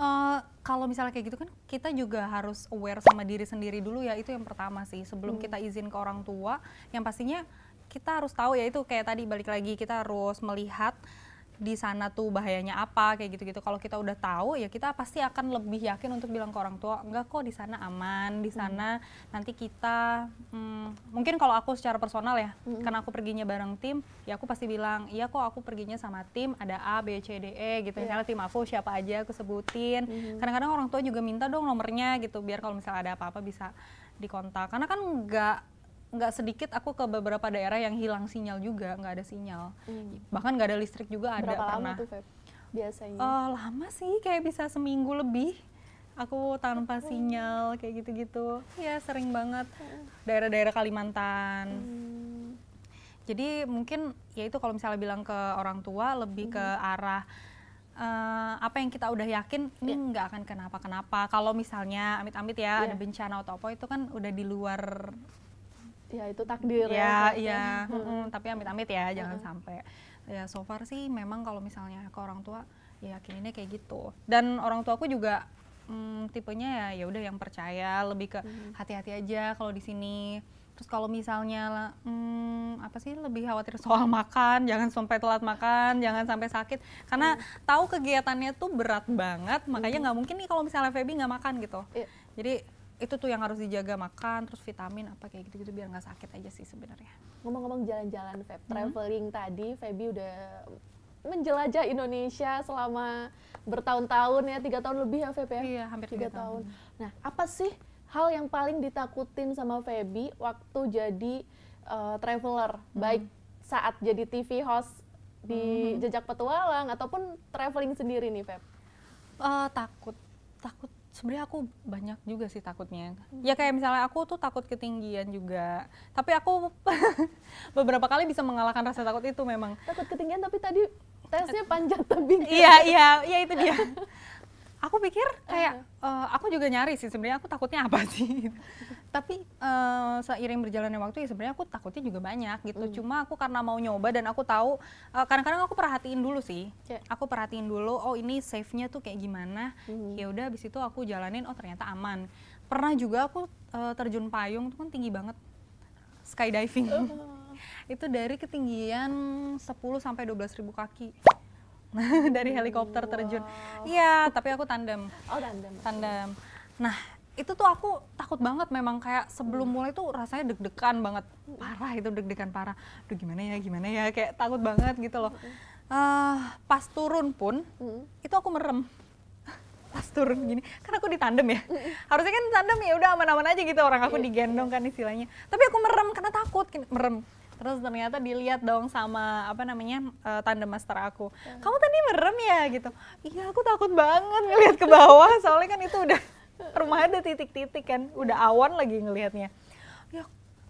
[SPEAKER 1] Uh, kalau misalnya kayak gitu kan kita juga harus aware sama diri sendiri dulu ya itu yang pertama sih sebelum hmm. kita izin ke orang tua yang pastinya kita harus tahu ya itu kayak tadi balik lagi kita harus melihat di sana tuh bahayanya apa kayak gitu-gitu. Kalau kita udah tahu ya kita pasti akan lebih yakin untuk bilang ke orang tua, enggak kok di sana aman, di hmm. sana hmm. nanti kita hmm, mungkin kalau aku secara personal ya, hmm. karena aku perginya bareng tim, ya aku pasti bilang, iya kok aku perginya sama tim ada A, B, C, D, E gitu. Yeah. Misalnya tim aku siapa aja aku sebutin. kadang hmm. Kadang-kadang orang tua juga minta dong nomornya gitu biar kalau misalnya ada apa-apa bisa dikontak. Karena kan enggak nggak sedikit aku ke beberapa daerah yang hilang sinyal juga nggak ada sinyal hmm. bahkan nggak ada listrik juga ada Berapa pernah lama tuh,
[SPEAKER 2] biasanya uh,
[SPEAKER 1] lama sih kayak bisa seminggu lebih aku tanpa hmm. sinyal kayak gitu-gitu ya sering banget hmm. daerah-daerah Kalimantan hmm. jadi mungkin ya itu kalau misalnya bilang ke orang tua lebih hmm. ke arah uh, apa yang kita udah yakin ini yeah. nggak akan kenapa-kenapa. Kalau misalnya amit-amit ya yeah. ada ya. bencana atau apa itu kan udah di luar
[SPEAKER 2] ya itu takdir ya. Ya, ya. iya. Hmm, tapi amit-amit ya, jangan hmm. sampai.
[SPEAKER 1] Ya, so far sih memang kalau misalnya ke orang tua, ya yakininnya kayak gitu. Dan orang tua aku juga hmm, tipenya ya ya udah yang percaya, lebih ke mm-hmm. hati-hati hmm. aja kalau di sini. Terus kalau misalnya hmm, apa sih lebih khawatir soal makan, jangan sampai telat makan, jangan sampai sakit karena hmm. tahu kegiatannya tuh berat banget, makanya mm-hmm. nggak hmm. mungkin nih kalau misalnya Feby nggak makan gitu. Yeah. Jadi itu tuh yang harus dijaga makan terus vitamin apa kayak gitu gitu biar nggak sakit aja sih sebenarnya
[SPEAKER 2] ngomong-ngomong jalan-jalan Feb hmm. traveling tadi Feby udah menjelajah Indonesia selama bertahun-tahun ya tiga tahun lebih ya Feb ya iya hampir tiga tahun. tahun nah apa sih hal yang paling ditakutin sama Feby waktu jadi uh, traveler hmm. baik saat jadi TV host di hmm. jejak petualang ataupun traveling sendiri nih Feb uh,
[SPEAKER 1] takut takut sebenarnya aku banyak juga sih takutnya. Ya kayak misalnya aku tuh takut ketinggian juga. Tapi aku beberapa kali bisa mengalahkan rasa takut itu memang. Takut ketinggian tapi tadi tesnya panjat tebing. Iya, iya, iya itu dia. aku pikir kayak uh, aku juga nyari sih sebenarnya aku takutnya apa sih. tapi uh, seiring berjalannya waktu ya sebenarnya aku takutnya juga banyak gitu mm. cuma aku karena mau nyoba dan aku tahu kadang eh, kadang-kadang aku perhatiin dulu sih yeah. aku perhatiin dulu oh ini safe nya tuh kayak gimana mm. ya udah abis itu aku jalanin oh ternyata aman pernah juga aku uh, terjun payung itu kan tinggi banget skydiving uh. itu dari ketinggian 10 sampai 12 ribu kaki dari helikopter terjun iya wow. tapi aku tandem oh tandem tandem nah itu tuh aku takut banget memang kayak sebelum hmm. mulai tuh rasanya deg-degan banget hmm. parah itu deg-degan parah Duh gimana ya gimana ya kayak takut banget gitu loh uh, pas turun pun itu aku merem pas turun gini kan aku ditandem ya harusnya kan tandem ya udah aman-aman aja gitu orang aku iya. digendong kan istilahnya tapi aku merem karena takut merem terus ternyata dilihat dong sama apa namanya uh, tandem master aku kamu tadi merem ya gitu iya aku takut banget ngeliat ke bawah soalnya kan itu udah rumahnya ada titik-titik kan udah iya. awan lagi ngelihatnya ya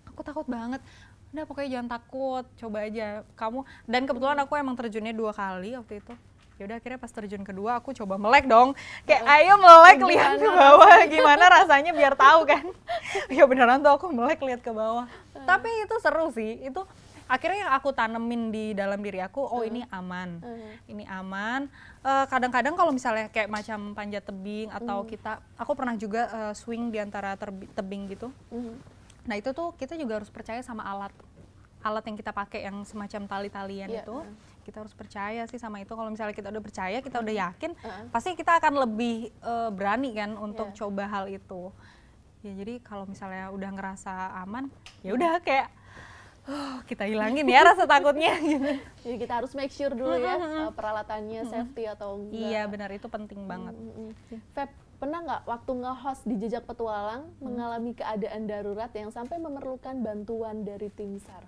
[SPEAKER 1] aku takut banget udah pokoknya jangan takut coba aja kamu dan kebetulan aku emang terjunnya dua kali waktu itu ya udah akhirnya pas terjun kedua aku coba melek dong kayak iya. ayo melek lihat ke bawah gimana rasanya biar tahu kan ya beneran tuh aku melek lihat ke bawah hmm. tapi itu seru sih itu akhirnya yang aku tanemin di dalam diri aku oh hmm. ini aman hmm. ini aman Eh, kadang-kadang kalau misalnya kayak macam panjat tebing atau mm. kita aku pernah juga uh, swing di antara tebing gitu mm. nah itu tuh kita juga harus percaya sama alat alat yang kita pakai yang semacam tali-talian yeah. itu kita harus percaya sih sama itu kalau misalnya kita udah percaya kita udah hmm. yakin uh -huh. pasti kita akan lebih uh, berani kan untuk yeah. coba hal itu ya jadi kalau misalnya udah ngerasa aman ya udah kayak oh, kita hilangin ya rasa takutnya gitu.
[SPEAKER 2] Jadi kita harus make sure dulu ya eh, peralatannya safety atau enggak. Iya benar itu penting banget. Feb, pernah nggak waktu nge-host di Jejak Petualang hmm. mengalami keadaan darurat yang sampai memerlukan bantuan dari tim SAR?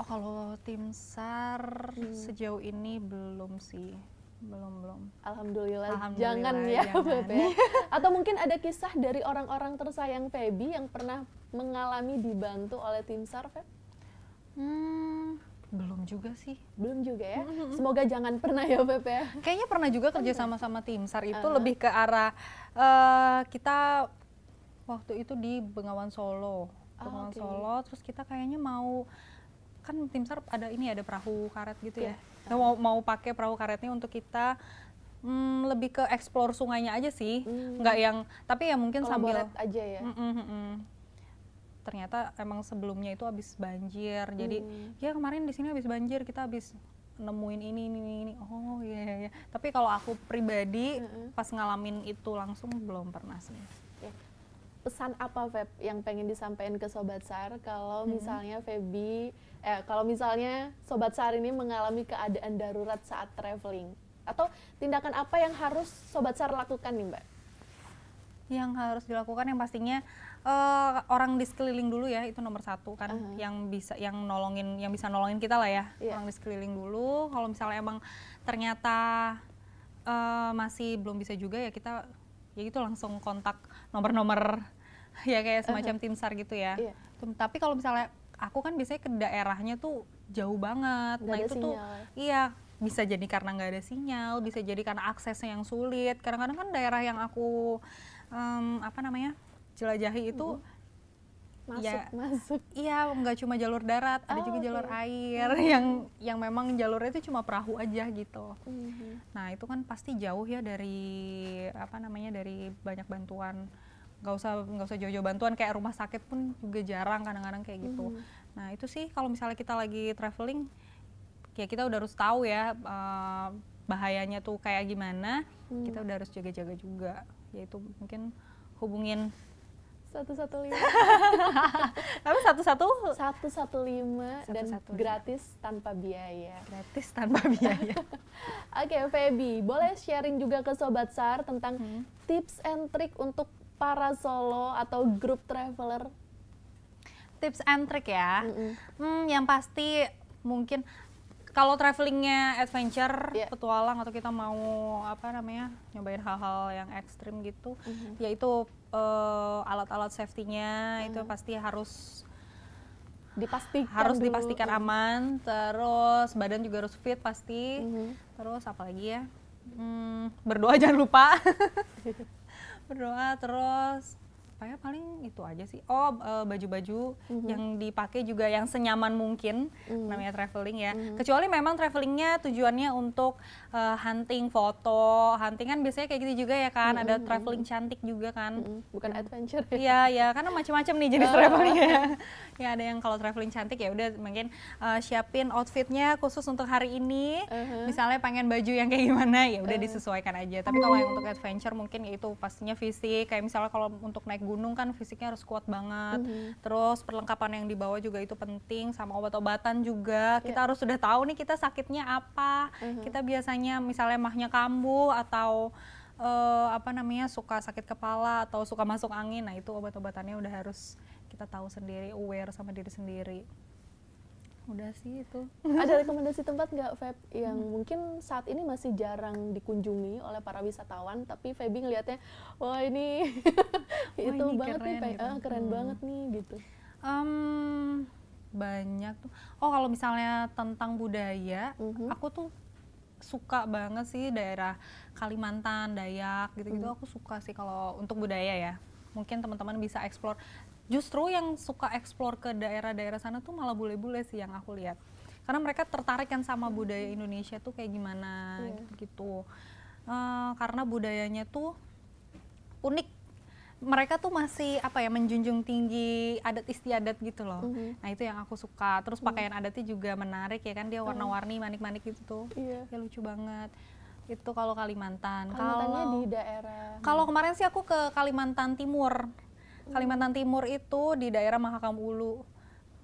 [SPEAKER 2] Oh kalau tim SAR hmm.
[SPEAKER 1] sejauh ini belum sih belum belum
[SPEAKER 2] alhamdulillah, alhamdulillah jangan ya Bebe. Ya. atau mungkin ada kisah dari orang-orang tersayang Febi yang pernah mengalami dibantu oleh tim SAR Feb? Hmm, belum juga sih. Belum juga ya. Semoga jangan pernah ya, Beb ya. Kayaknya pernah juga kerja sama
[SPEAKER 1] sama tim SAR itu uh-huh. lebih ke arah uh, kita waktu itu di Bengawan Solo. Ah, Bengawan oh, okay. Solo terus kita kayaknya mau kan tim SAR ada ini ada perahu karet gitu okay. ya. Kita nah, mau mau pakai perahu karetnya untuk kita Hmm, lebih ke explore sungainya aja sih, hmm. yang tapi ya mungkin Kalo sambil aja ya. Mm -mm -mm ternyata emang sebelumnya itu habis banjir jadi hmm. ya kemarin di sini habis banjir kita habis nemuin ini ini ini oh iya yeah, yeah. tapi kalau aku pribadi -hmm. pas ngalamin itu langsung belum pernah sih
[SPEAKER 2] pesan apa Feb yang pengen disampaikan ke sobat sar kalau -hmm. misalnya Febi eh kalau misalnya sobat sar ini mengalami keadaan darurat saat traveling atau tindakan apa yang harus sobat sar lakukan nih Mbak yang harus dilakukan yang pastinya
[SPEAKER 1] uh, orang di sekeliling dulu ya itu nomor satu kan uh -huh. yang bisa yang nolongin yang bisa nolongin kita lah ya yeah. orang di sekeliling dulu kalau misalnya emang ternyata uh, masih belum bisa juga ya kita ya itu langsung kontak nomor-nomor ya kayak semacam uh -huh. tim sar gitu ya yeah. tapi kalau misalnya aku kan biasanya ke daerahnya tuh jauh banget gak nah itu sinyal. tuh iya bisa jadi karena nggak ada sinyal bisa jadi karena aksesnya yang sulit kadang-kadang kan daerah yang aku um, apa namanya jelajahi itu hmm. masuk ya, masuk iya nggak cuma jalur darat oh, ada juga okay. jalur air hmm. yang yang memang jalurnya itu cuma perahu aja gitu hmm. nah itu kan pasti jauh ya dari apa namanya dari banyak bantuan nggak usah nggak usah jauh-jauh bantuan kayak rumah sakit pun juga jarang kadang-kadang kayak gitu hmm. nah itu sih kalau misalnya kita lagi traveling ya kita udah harus tahu ya uh, bahayanya tuh kayak gimana hmm. kita mm. udah harus jaga-jaga juga yaitu mungkin hubungin
[SPEAKER 2] satu satu lima tapi satu satu satu satu lima dan gratis tanpa biaya gratis tanpa biaya oke okay, Feby boleh sharing juga ke sobat sar tentang hmm. tips and trick untuk para solo atau grup traveler
[SPEAKER 1] tips and trick ya mm -mm. Hmm, yang pasti mungkin kalau travelingnya adventure, yeah. petualang atau kita mau apa namanya nyobain hal-hal yang ekstrim gitu, mm -hmm. yaitu uh, alat-alat safety-nya hmm. itu pasti harus dipastikan harus dulu. dipastikan hmm. aman terus badan juga harus fit pasti mm-hmm. terus apalagi ya hmm, berdoa jangan lupa berdoa terus apa paling itu aja sih oh eh, baju-baju mm-hmm. yang dipakai juga yang senyaman mungkin mm-hmm. namanya traveling ya mm-hmm. kecuali memang travelingnya tujuannya untuk uh, hunting foto hunting kan biasanya kayak gitu juga ya kan mm-hmm. ada mhm, traveling mhm. cantik juga kan mm-hmm. bukan iya. adventure ya. iya ya karena macam-macam nih jenis oh. traveling ya ya ada yang kalau traveling cantik ya udah mungkin uh, siapin outfitnya khusus untuk hari ini uh-huh. misalnya pengen baju yang kayak gimana ya udah uh-huh. disesuaikan aja tapi kalau yang untuk adventure mungkin ya itu pastinya fisik kayak misalnya kalau untuk naik gunung kan fisiknya harus kuat banget. Mm-hmm. Terus perlengkapan yang dibawa juga itu penting sama obat-obatan juga. Iya. Kita harus sudah tahu nih kita sakitnya apa. Mm-hmm. Kita biasanya misalnya mahnya kambuh atau uh, apa namanya suka sakit kepala atau suka masuk angin. Nah, itu obat-obatannya udah harus kita tahu sendiri, aware sama diri sendiri
[SPEAKER 2] udah itu ada rekomendasi tempat nggak Feb yang hmm. mungkin saat ini masih jarang dikunjungi oleh para wisatawan tapi Febi ngelihatnya wah ini oh, itu ini banget keren, nih gitu. ah, keren hmm. banget nih gitu um, banyak tuh oh kalau misalnya
[SPEAKER 1] tentang budaya hmm aku tuh suka banget sih daerah Kalimantan Dayak gitu-gitu hmm. aku suka sih kalau untuk budaya ya mungkin teman-teman bisa explore justru yang suka eksplor ke daerah-daerah sana tuh malah bule-bule sih yang aku lihat karena mereka tertarik kan sama hmm. budaya Indonesia tuh kayak gimana yeah. gitu uh, karena budayanya tuh unik mereka tuh masih apa ya menjunjung tinggi adat istiadat gitu loh mm -hmm. nah itu yang aku suka terus hmm. pakaian mm. adatnya juga menarik ya kan dia hmm. warna-warni manik-manik gitu tuh yeah. ya lucu banget itu kalau Kalimantan. Kalimantannya kalau, di daerah. Kalau kemarin sih aku ke Kalimantan Timur. Kalimantan Timur itu di daerah Mahakam Ulu.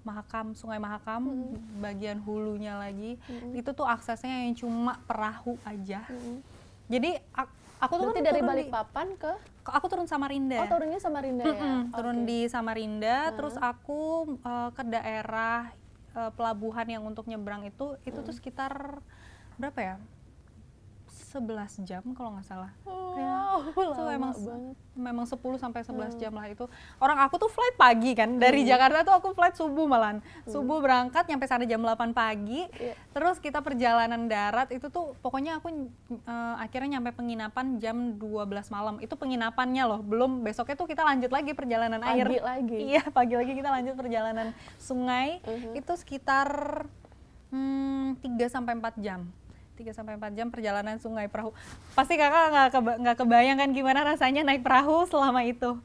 [SPEAKER 1] Mahakam, Sungai Mahakam, hmm bagian hulunya lagi, hmm itu tuh aksesnya yang cuma perahu aja. hmm Jadi aku,
[SPEAKER 2] aku tuh Berarti kan dari Balikpapan ke?
[SPEAKER 1] Aku turun Samarinda. Oh turunnya Samarinda mm -hmm. ya? Turun okay. di Samarinda, hmm terus aku uh, ke daerah uh, pelabuhan yang untuk nyebrang itu, itu hmm tuh sekitar berapa ya? 11 jam kalau nggak salah. Oh, ya, emang banget. memang 10 sampai 11 hmm. jam lah itu. Orang aku tuh flight pagi kan. Dari hmm. Jakarta tuh aku flight subuh malan Hmm. Subuh berangkat nyampe sana jam 8 pagi. Yeah. Terus kita perjalanan darat itu tuh pokoknya aku uh, akhirnya nyampe penginapan jam 12 malam. Itu penginapannya loh. Belum besoknya tuh kita lanjut lagi perjalanan pagi air. Pagi lagi. Iya, pagi lagi kita lanjut perjalanan sungai. Uh hmm. -huh. Itu sekitar hmm, 3 sampai 4 jam tiga sampai empat jam perjalanan sungai perahu. Pasti kakak nggak keba nggak kebayang kan gimana rasanya naik perahu selama itu.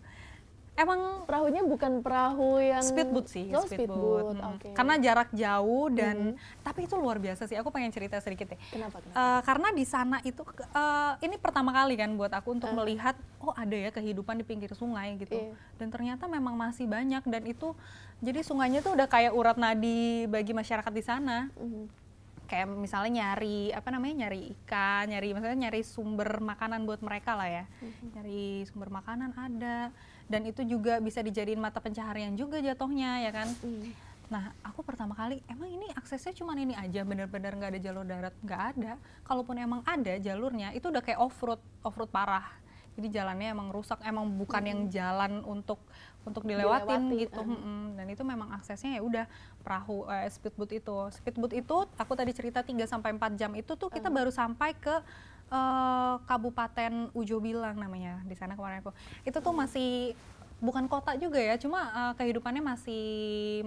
[SPEAKER 2] Emang perahunya bukan perahu yang speedboat sih, no, oh, speedboat. speedboat. Hmm. Okay. Karena
[SPEAKER 1] jarak jauh dan hmm. tapi itu luar biasa sih. Aku pengen cerita sedikit deh. Kenapa? kenapa? Uh, karena di sana itu uh, ini pertama kali kan buat aku untuk uh. melihat oh ada ya kehidupan di pinggir sungai gitu. Yeah. Dan ternyata memang masih banyak dan itu jadi sungainya tuh udah kayak urat nadi bagi masyarakat di sana. Mm -hmm kayak misalnya nyari apa namanya nyari ikan, nyari misalnya nyari sumber makanan buat mereka lah ya. Mm-hmm. Nyari sumber makanan ada dan itu juga bisa dijadiin mata pencaharian juga jatuhnya ya kan. Mm. Nah, aku pertama kali emang ini aksesnya cuma ini aja, bener-bener nggak ada jalur darat, nggak ada. Kalaupun emang ada jalurnya, itu udah kayak off road, off road parah. Jadi jalannya emang rusak, emang bukan mm yang jalan untuk untuk dilewatin, dilewatin gitu. Mm -hmm. Dan itu memang aksesnya ya udah perahu eh, speedboat itu. Speedboat itu aku tadi cerita 3 sampai 4 jam itu tuh kita mm. baru sampai ke eh, Kabupaten Ujo Bilang namanya. Di sana kemarin aku. Itu tuh masih bukan kota juga ya, cuma uh, kehidupannya masih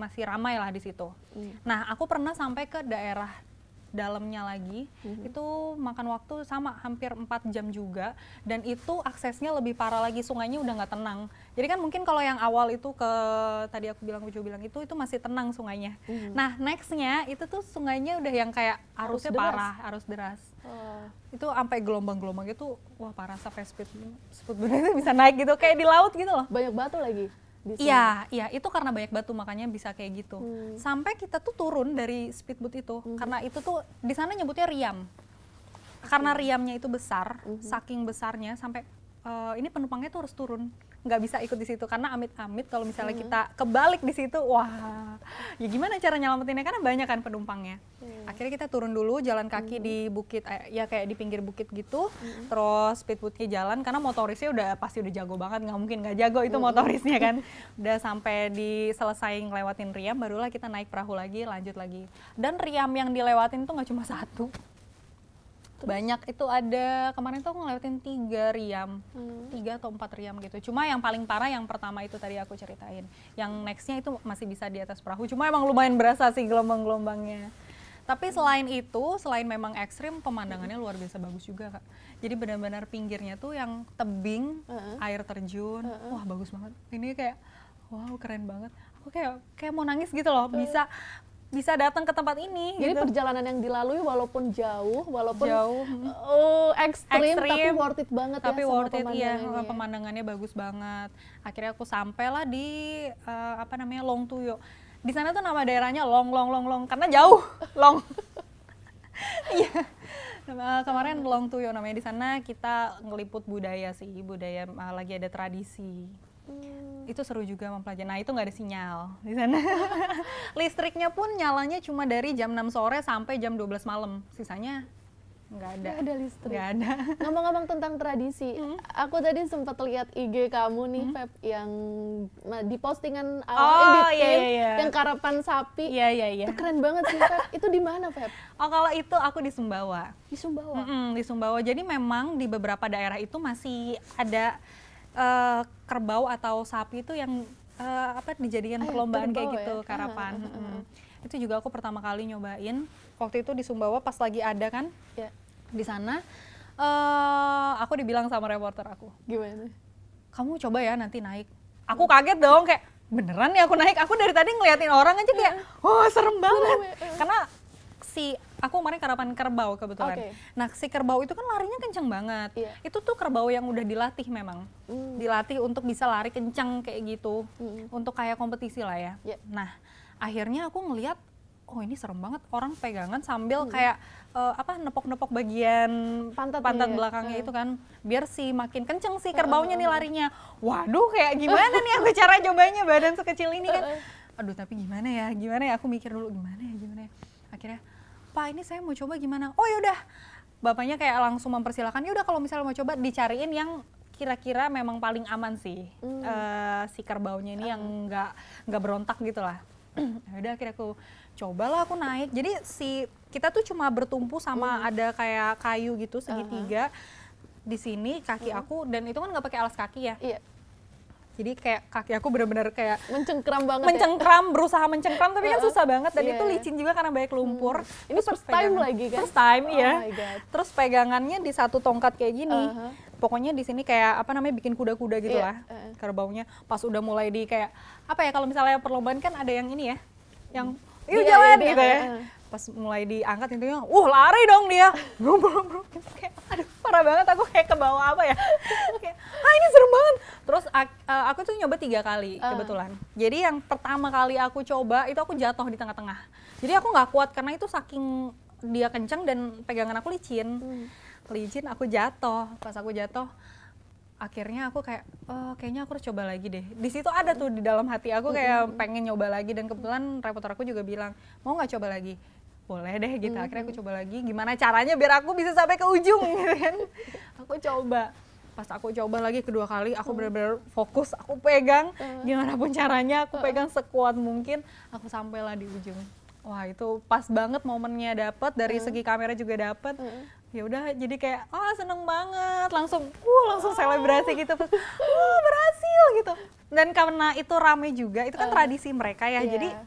[SPEAKER 1] masih ramai lah di situ. Mm. Nah, aku pernah sampai ke daerah dalamnya lagi mm-hmm. itu makan waktu sama hampir 4 jam juga dan itu aksesnya lebih parah lagi sungainya udah nggak tenang jadi kan mungkin kalau yang awal itu ke tadi aku bilang aku bilang itu itu masih tenang sungainya mm-hmm. nah nextnya itu tuh sungainya udah yang kayak arusnya arus parah arus deras oh. itu sampai gelombang-gelombang itu wah parah sampai speed speed itu
[SPEAKER 2] bisa naik gitu kayak di laut gitu loh banyak batu lagi Iya, iya itu
[SPEAKER 1] karena banyak batu makanya bisa kayak gitu. Hmm. Sampai kita tuh turun dari speedboat itu hmm. karena itu tuh di sana nyebutnya riam. Karena riamnya itu besar, hmm. saking besarnya sampai uh, ini penumpangnya tuh harus turun nggak bisa ikut di situ karena amit-amit kalau misalnya hmm. kita kebalik di situ wah ya gimana cara nyelamatinnya karena banyak kan penumpangnya hmm. akhirnya kita turun dulu jalan kaki hmm. di bukit eh, ya kayak di pinggir bukit gitu hmm. terus speedboatnya jalan karena motorisnya udah pasti udah jago banget nggak mungkin nggak jago itu hmm. motorisnya kan udah sampai di selesai ngelewatin Riam barulah kita naik perahu lagi lanjut lagi dan Riam yang dilewatin tuh nggak cuma satu Terus? Banyak itu ada kemarin tuh aku ngelewatin tiga riam, hmm. tiga atau empat riam gitu. Cuma yang paling parah yang pertama itu tadi aku ceritain. Yang nextnya itu masih bisa di atas perahu. Cuma emang lumayan berasa sih gelombang-gelombangnya. Tapi selain itu, selain memang ekstrim, pemandangannya luar biasa bagus juga kak. Jadi benar-benar pinggirnya tuh yang tebing, uh air terjun, uh wah bagus banget. Ini kayak wow keren banget. Aku kayak kayak mau nangis gitu loh. Bisa bisa datang ke tempat ini. Jadi gitu.
[SPEAKER 2] perjalanan yang dilalui walaupun jauh, walaupun jauh, uh, oh, ekstrim, ekstrim, tapi worth
[SPEAKER 1] it banget tapi ya. worth it ya, pemandangannya bagus banget. Akhirnya aku sampailah di uh, apa namanya Long Tuyo. Di sana tuh nama daerahnya Long Long Long Long karena jauh, Long. Iya. uh, kemarin Long Tuyo namanya di sana kita ngeliput budaya sih, budaya uh, lagi ada tradisi. Hmm. Itu seru juga mempelajari. Nah itu nggak ada sinyal di sana. Listriknya pun nyalanya cuma dari jam 6 sore sampai jam 12 malam. Sisanya nggak ada. Nggak ada
[SPEAKER 2] listrik. Nggak ada. Ngomong-ngomong tentang tradisi, hmm? aku tadi sempat lihat IG kamu nih, hmm? Feb, yang di postingan awal oh, iya, kan, iya, iya. yang karapan sapi. Iya, iya, iya. Itu keren banget sih, Feb. itu di
[SPEAKER 1] mana, Feb? Oh, kalau itu aku di Sumbawa. Di Sumbawa? Mm -mm, di Sumbawa. Jadi memang di beberapa daerah itu masih ada uh, kerbau atau sapi itu yang uh, apa dijadikan Ay, ah, iya, perlombaan kayak gitu ya? karapan. Uh, huh Hmm. Itu juga aku pertama kali nyobain. Waktu itu di Sumbawa pas lagi ada kan? Yeah. Di sana uh, aku dibilang sama reporter aku. Gimana? Kamu coba ya nanti naik. Aku kaget dong kayak beneran ya aku naik. Aku dari tadi ngeliatin orang aja kayak, iya. "Oh, serem banget." Ya, iya. Karena si aku kemarin karapan kerbau kebetulan. Okay. Nah, si kerbau itu kan larinya kenceng banget. Yeah. Itu tuh kerbau yang udah dilatih memang. Mm. Dilatih untuk bisa lari kenceng kayak gitu. Mm. Untuk kayak kompetisi lah ya. Yeah. Nah, akhirnya aku ngeliat, oh ini serem banget orang pegangan sambil mm. kayak uh, apa nepok-nepok bagian pantat, pantat iya. belakangnya hmm. itu kan biar si makin kenceng sih hmm. kerbaunya nih hmm. larinya waduh kayak gimana nih aku cara cobanya badan sekecil ini kan aduh tapi gimana ya gimana ya aku mikir dulu gimana ya gimana ya akhirnya pak ini saya mau coba gimana oh yaudah bapaknya kayak langsung mempersilahkan yaudah kalau misalnya mau coba dicariin yang kira-kira memang paling aman sih hmm. uh, si kerbaunya ini uh. yang hmm. nggak nggak berontak gitu lah ya udah akhirnya aku lah aku naik jadi si kita tuh cuma bertumpu sama hmm. ada kayak kayu gitu segitiga uh -huh. di sini kaki -huh. Hmm. aku dan itu kan nggak pakai alas kaki ya yeah jadi kayak kaki aku benar-benar kayak
[SPEAKER 2] mencengkram banget ya? mencengkram ya? berusaha mencengkram tapi kan susah banget dan yeah, itu iya. licin
[SPEAKER 1] juga karena banyak hmm. lumpur hmm. ini terus first time pegangan. lagi kan first time oh ya terus pegangannya di satu tongkat kayak gini uh -huh. pokoknya di sini kayak apa namanya bikin kuda-kuda gitu yeah. lah uh -huh. kerbaunya pas udah mulai di kayak apa ya kalau misalnya perlombaan kan ada yang ini ya
[SPEAKER 2] yang iya, yuk yeah, jalan yeah, iya. gitu yeah, ya
[SPEAKER 1] uh pas mulai diangkat intinya, uh lari dong dia, brum brum brum kayak, aduh parah banget aku kayak ke bawah apa ya, kayak, ah ini serem banget. Terus eh, aku tuh nyoba tiga kali uh. kebetulan. Jadi yang pertama kali aku coba itu aku jatuh di tengah-tengah. Jadi aku nggak kuat karena itu saking dia kencang dan pegangan aku licin, hmm. licin aku jatuh. Pas aku jatuh, akhirnya aku kayak oh, kayaknya aku harus coba lagi deh di situ ada tuh di dalam hati aku hmm. kayak pengen nyoba lagi dan kebetulan reporter aku juga bilang mau nggak coba lagi boleh deh gitu hmm. akhirnya aku coba lagi gimana caranya biar aku bisa sampai ke ujung gitu kan aku coba pas aku coba lagi kedua kali aku hmm. benar-benar fokus aku pegang hmm. gimana pun caranya aku pegang sekuat mungkin aku sampailah di ujung wah itu pas banget momennya dapet dari segi kamera juga dapet ya udah jadi kayak oh seneng banget langsung uh langsung oh. selebrasi gitu terus uh berhasil gitu dan karena itu rame juga itu kan tradisi mereka ya jadi iya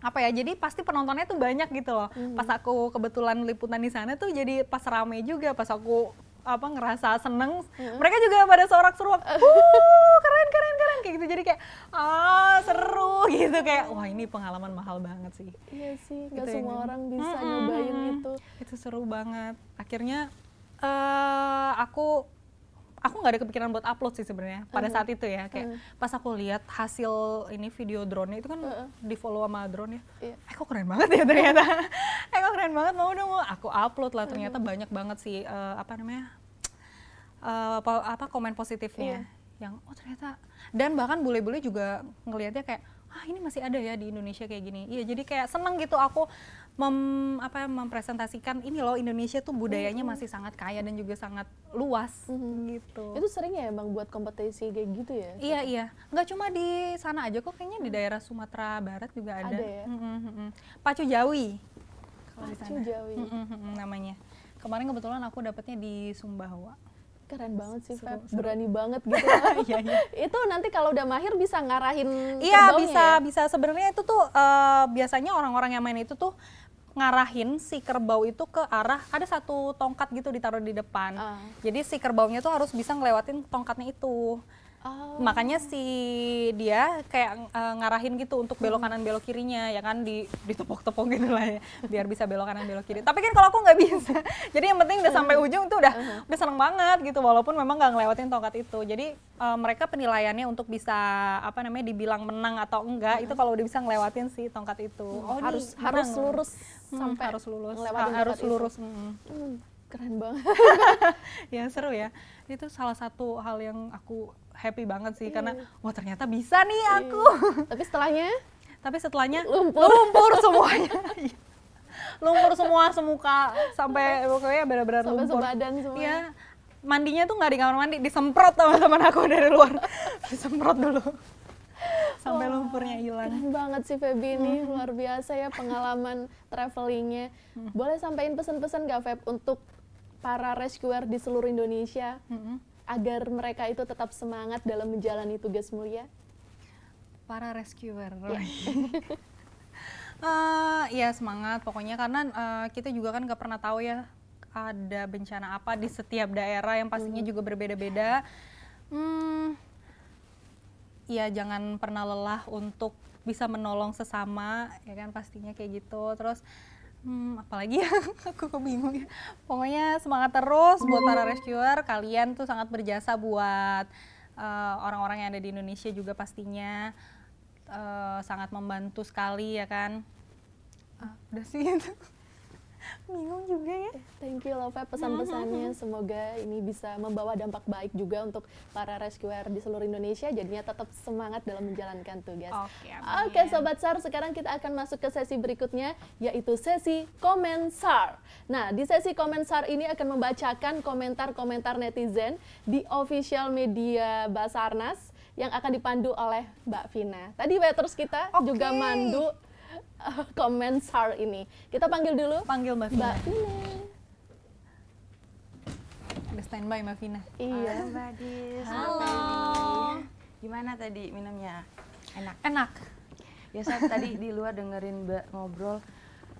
[SPEAKER 1] apa ya jadi pasti penontonnya tuh banyak gitu loh hmm. pas aku kebetulan liputan di sana tuh jadi pas rame juga pas aku apa ngerasa seneng hmm. mereka juga pada sorak-sorak uh keren keren keren kayak gitu jadi kayak ah seru gitu kayak wah ini pengalaman mahal banget sih iya sih nggak gitu semua ya, orang bisa hmm, nyobain itu itu seru banget akhirnya uh, aku aku nggak ada kepikiran buat upload sih sebenarnya pada uh -huh. saat itu ya kayak uh -huh. pas aku lihat hasil ini video drone itu kan uh -huh. di follow sama drone ya yeah. eh kok keren banget ya ternyata eh kok keren banget mau dong mau aku upload lah ternyata uh -huh. banyak banget sih uh, apa namanya uh, eh, apa, apa komen positifnya yeah. yang oh ternyata dan bahkan bule-bule juga ngelihatnya kayak ah ini masih ada ya di Indonesia kayak gini. Iya, jadi kayak seneng gitu aku mem, apa mempresentasikan ini loh Indonesia tuh budayanya masih sangat kaya dan juga sangat luas
[SPEAKER 2] mm -hmm. gitu. Itu sering ya emang buat kompetisi kayak gitu ya? Iya, iya.
[SPEAKER 1] Nggak cuma di sana aja kok kayaknya di mm. daerah Sumatera Barat juga ada. Ada ya? Mm -hmm. Pacu
[SPEAKER 3] Jawi.
[SPEAKER 2] Pacu Jawi. Mm
[SPEAKER 1] -hmm, namanya. Kemarin kebetulan aku dapetnya di Sumbawa
[SPEAKER 2] keren banget sih Feb, berani banget gitu. ya, ya. Itu nanti kalau udah mahir bisa ngarahin Iya, bisa ya?
[SPEAKER 1] bisa sebenarnya itu tuh uh, biasanya orang-orang yang main itu tuh ngarahin si kerbau itu ke arah ada satu tongkat gitu ditaruh di depan. Uh. Jadi si kerbaunya tuh harus bisa ngelewatin tongkatnya itu. Oh. Makanya si dia kayak uh, ngarahin gitu untuk belok hmm. kanan belok kirinya ya kan di ditepok-tepok gitu lah ya biar bisa belok kanan belok kiri. Tapi kan kalau aku nggak bisa. Jadi yang penting udah sampai hmm. ujung tuh udah uh udah seneng banget gitu walaupun memang nggak ngelewatin tongkat itu. Jadi uh, mereka penilaiannya untuk bisa apa namanya dibilang menang atau enggak uh -huh. itu kalau udah bisa ngelewatin si tongkat itu. Oh, harus harus lurus
[SPEAKER 2] sampai harus lulus. harus lurus keren banget
[SPEAKER 1] ya seru ya itu salah satu hal yang aku happy banget sih karena iya. wah ternyata bisa nih iya. aku tapi setelahnya tapi setelahnya lumpur lumpur semuanya lumpur semua semuka sampai pokoknya benar-benar lumpur sebadan semua. ya iya. mandinya tuh nggak di kamar mandi disemprot teman teman aku dari luar disemprot dulu
[SPEAKER 2] sampai lumpurnya hilang. Keren banget sih Feby ini, mm-hmm. luar biasa ya pengalaman travelingnya. Mm-hmm. Boleh sampaikan pesan-pesan gak Feb untuk para rescuer di seluruh Indonesia mm-hmm. agar mereka itu tetap semangat dalam menjalani tugas mulia? Para rescuer, yeah. Ya. uh, ya semangat
[SPEAKER 1] pokoknya karena uh, kita juga kan nggak pernah tahu ya ada bencana apa di setiap daerah yang pastinya mm-hmm. juga berbeda-beda. Hmm, ya jangan pernah lelah untuk bisa menolong sesama ya kan pastinya kayak gitu. Terus Hmm, apalagi ya, aku bingung ya. Pokoknya semangat terus buat para rescuer. Kalian tuh sangat berjasa buat eh, orang-orang uh, yang ada di Indonesia juga pastinya uh, sangat membantu sekali ya kan.
[SPEAKER 2] Uh, udah sih bingung juga ya eh, thank you Love ya, pesan-pesannya mm-hmm. semoga ini bisa membawa dampak baik juga untuk para rescuer di seluruh Indonesia jadinya tetap semangat dalam menjalankan tugas oke okay, okay, sobat SAR sekarang kita akan masuk ke sesi berikutnya yaitu sesi komen SAR nah di sesi komen SAR ini akan membacakan komentar-komentar netizen di official media Basarnas yang akan dipandu oleh Mbak Vina. Tadi terus kita okay. juga mandu uh, ini. Kita panggil dulu. Panggil Mbak Vina. Mbak standby Mbak Vina.
[SPEAKER 3] Iya. Halo Mbak Dis. Halo. Gimana tadi minumnya? Enak. Enak. ya Biasa tadi di luar dengerin Mbak ngobrol,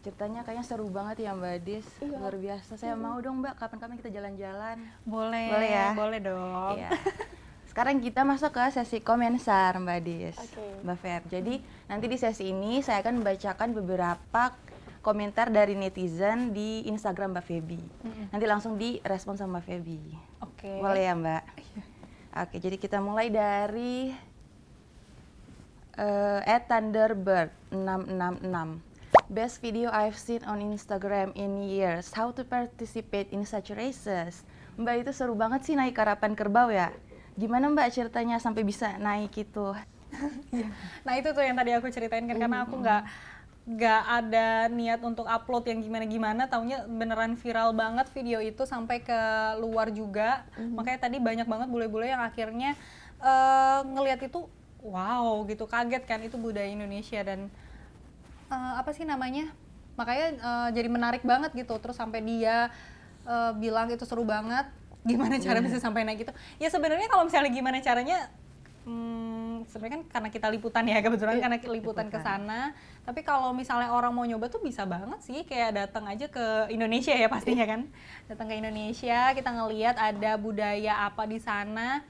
[SPEAKER 3] ceritanya kayaknya seru banget ya Mbak Dis iya. luar biasa saya iya. mau dong Mbak kapan-kapan kita jalan-jalan boleh boleh ya boleh dong iya. Sekarang kita masuk ke sesi komentar Mbak Dis, okay. Mbak Feb. Jadi nanti di sesi ini saya akan membacakan beberapa komentar dari netizen di Instagram Mbak Febi. hmm Nanti langsung direspon sama Mbak Febi. Oke. Okay. Boleh ya Mbak? Iya. Oke, jadi kita mulai dari uh, at Thunderbird 666. Best video I've seen on Instagram in years. How to participate in such races. Mbak itu seru banget sih naik karapan kerbau ya gimana mbak ceritanya sampai bisa naik itu
[SPEAKER 1] nah itu tuh yang tadi aku ceritain kan karena aku nggak mm-hmm. nggak ada niat untuk upload yang gimana-gimana taunya beneran viral banget video itu sampai ke luar juga mm-hmm. makanya tadi banyak banget bule-bule yang akhirnya uh, eh, ngelihat itu wow gitu kaget kan itu budaya Indonesia dan uh, apa sih namanya makanya uh, jadi menarik banget gitu terus sampai dia uh, bilang itu seru banget gimana cara iya. bisa sampai naik gitu ya sebenarnya kalau misalnya gimana caranya hmm, sebenarnya kan karena kita liputan ya kebetulan iya, karena liputan, liputan. ke sana tapi kalau misalnya orang mau nyoba tuh bisa banget sih kayak datang aja ke Indonesia ya pastinya kan datang ke Indonesia kita ngelihat ada budaya apa di sana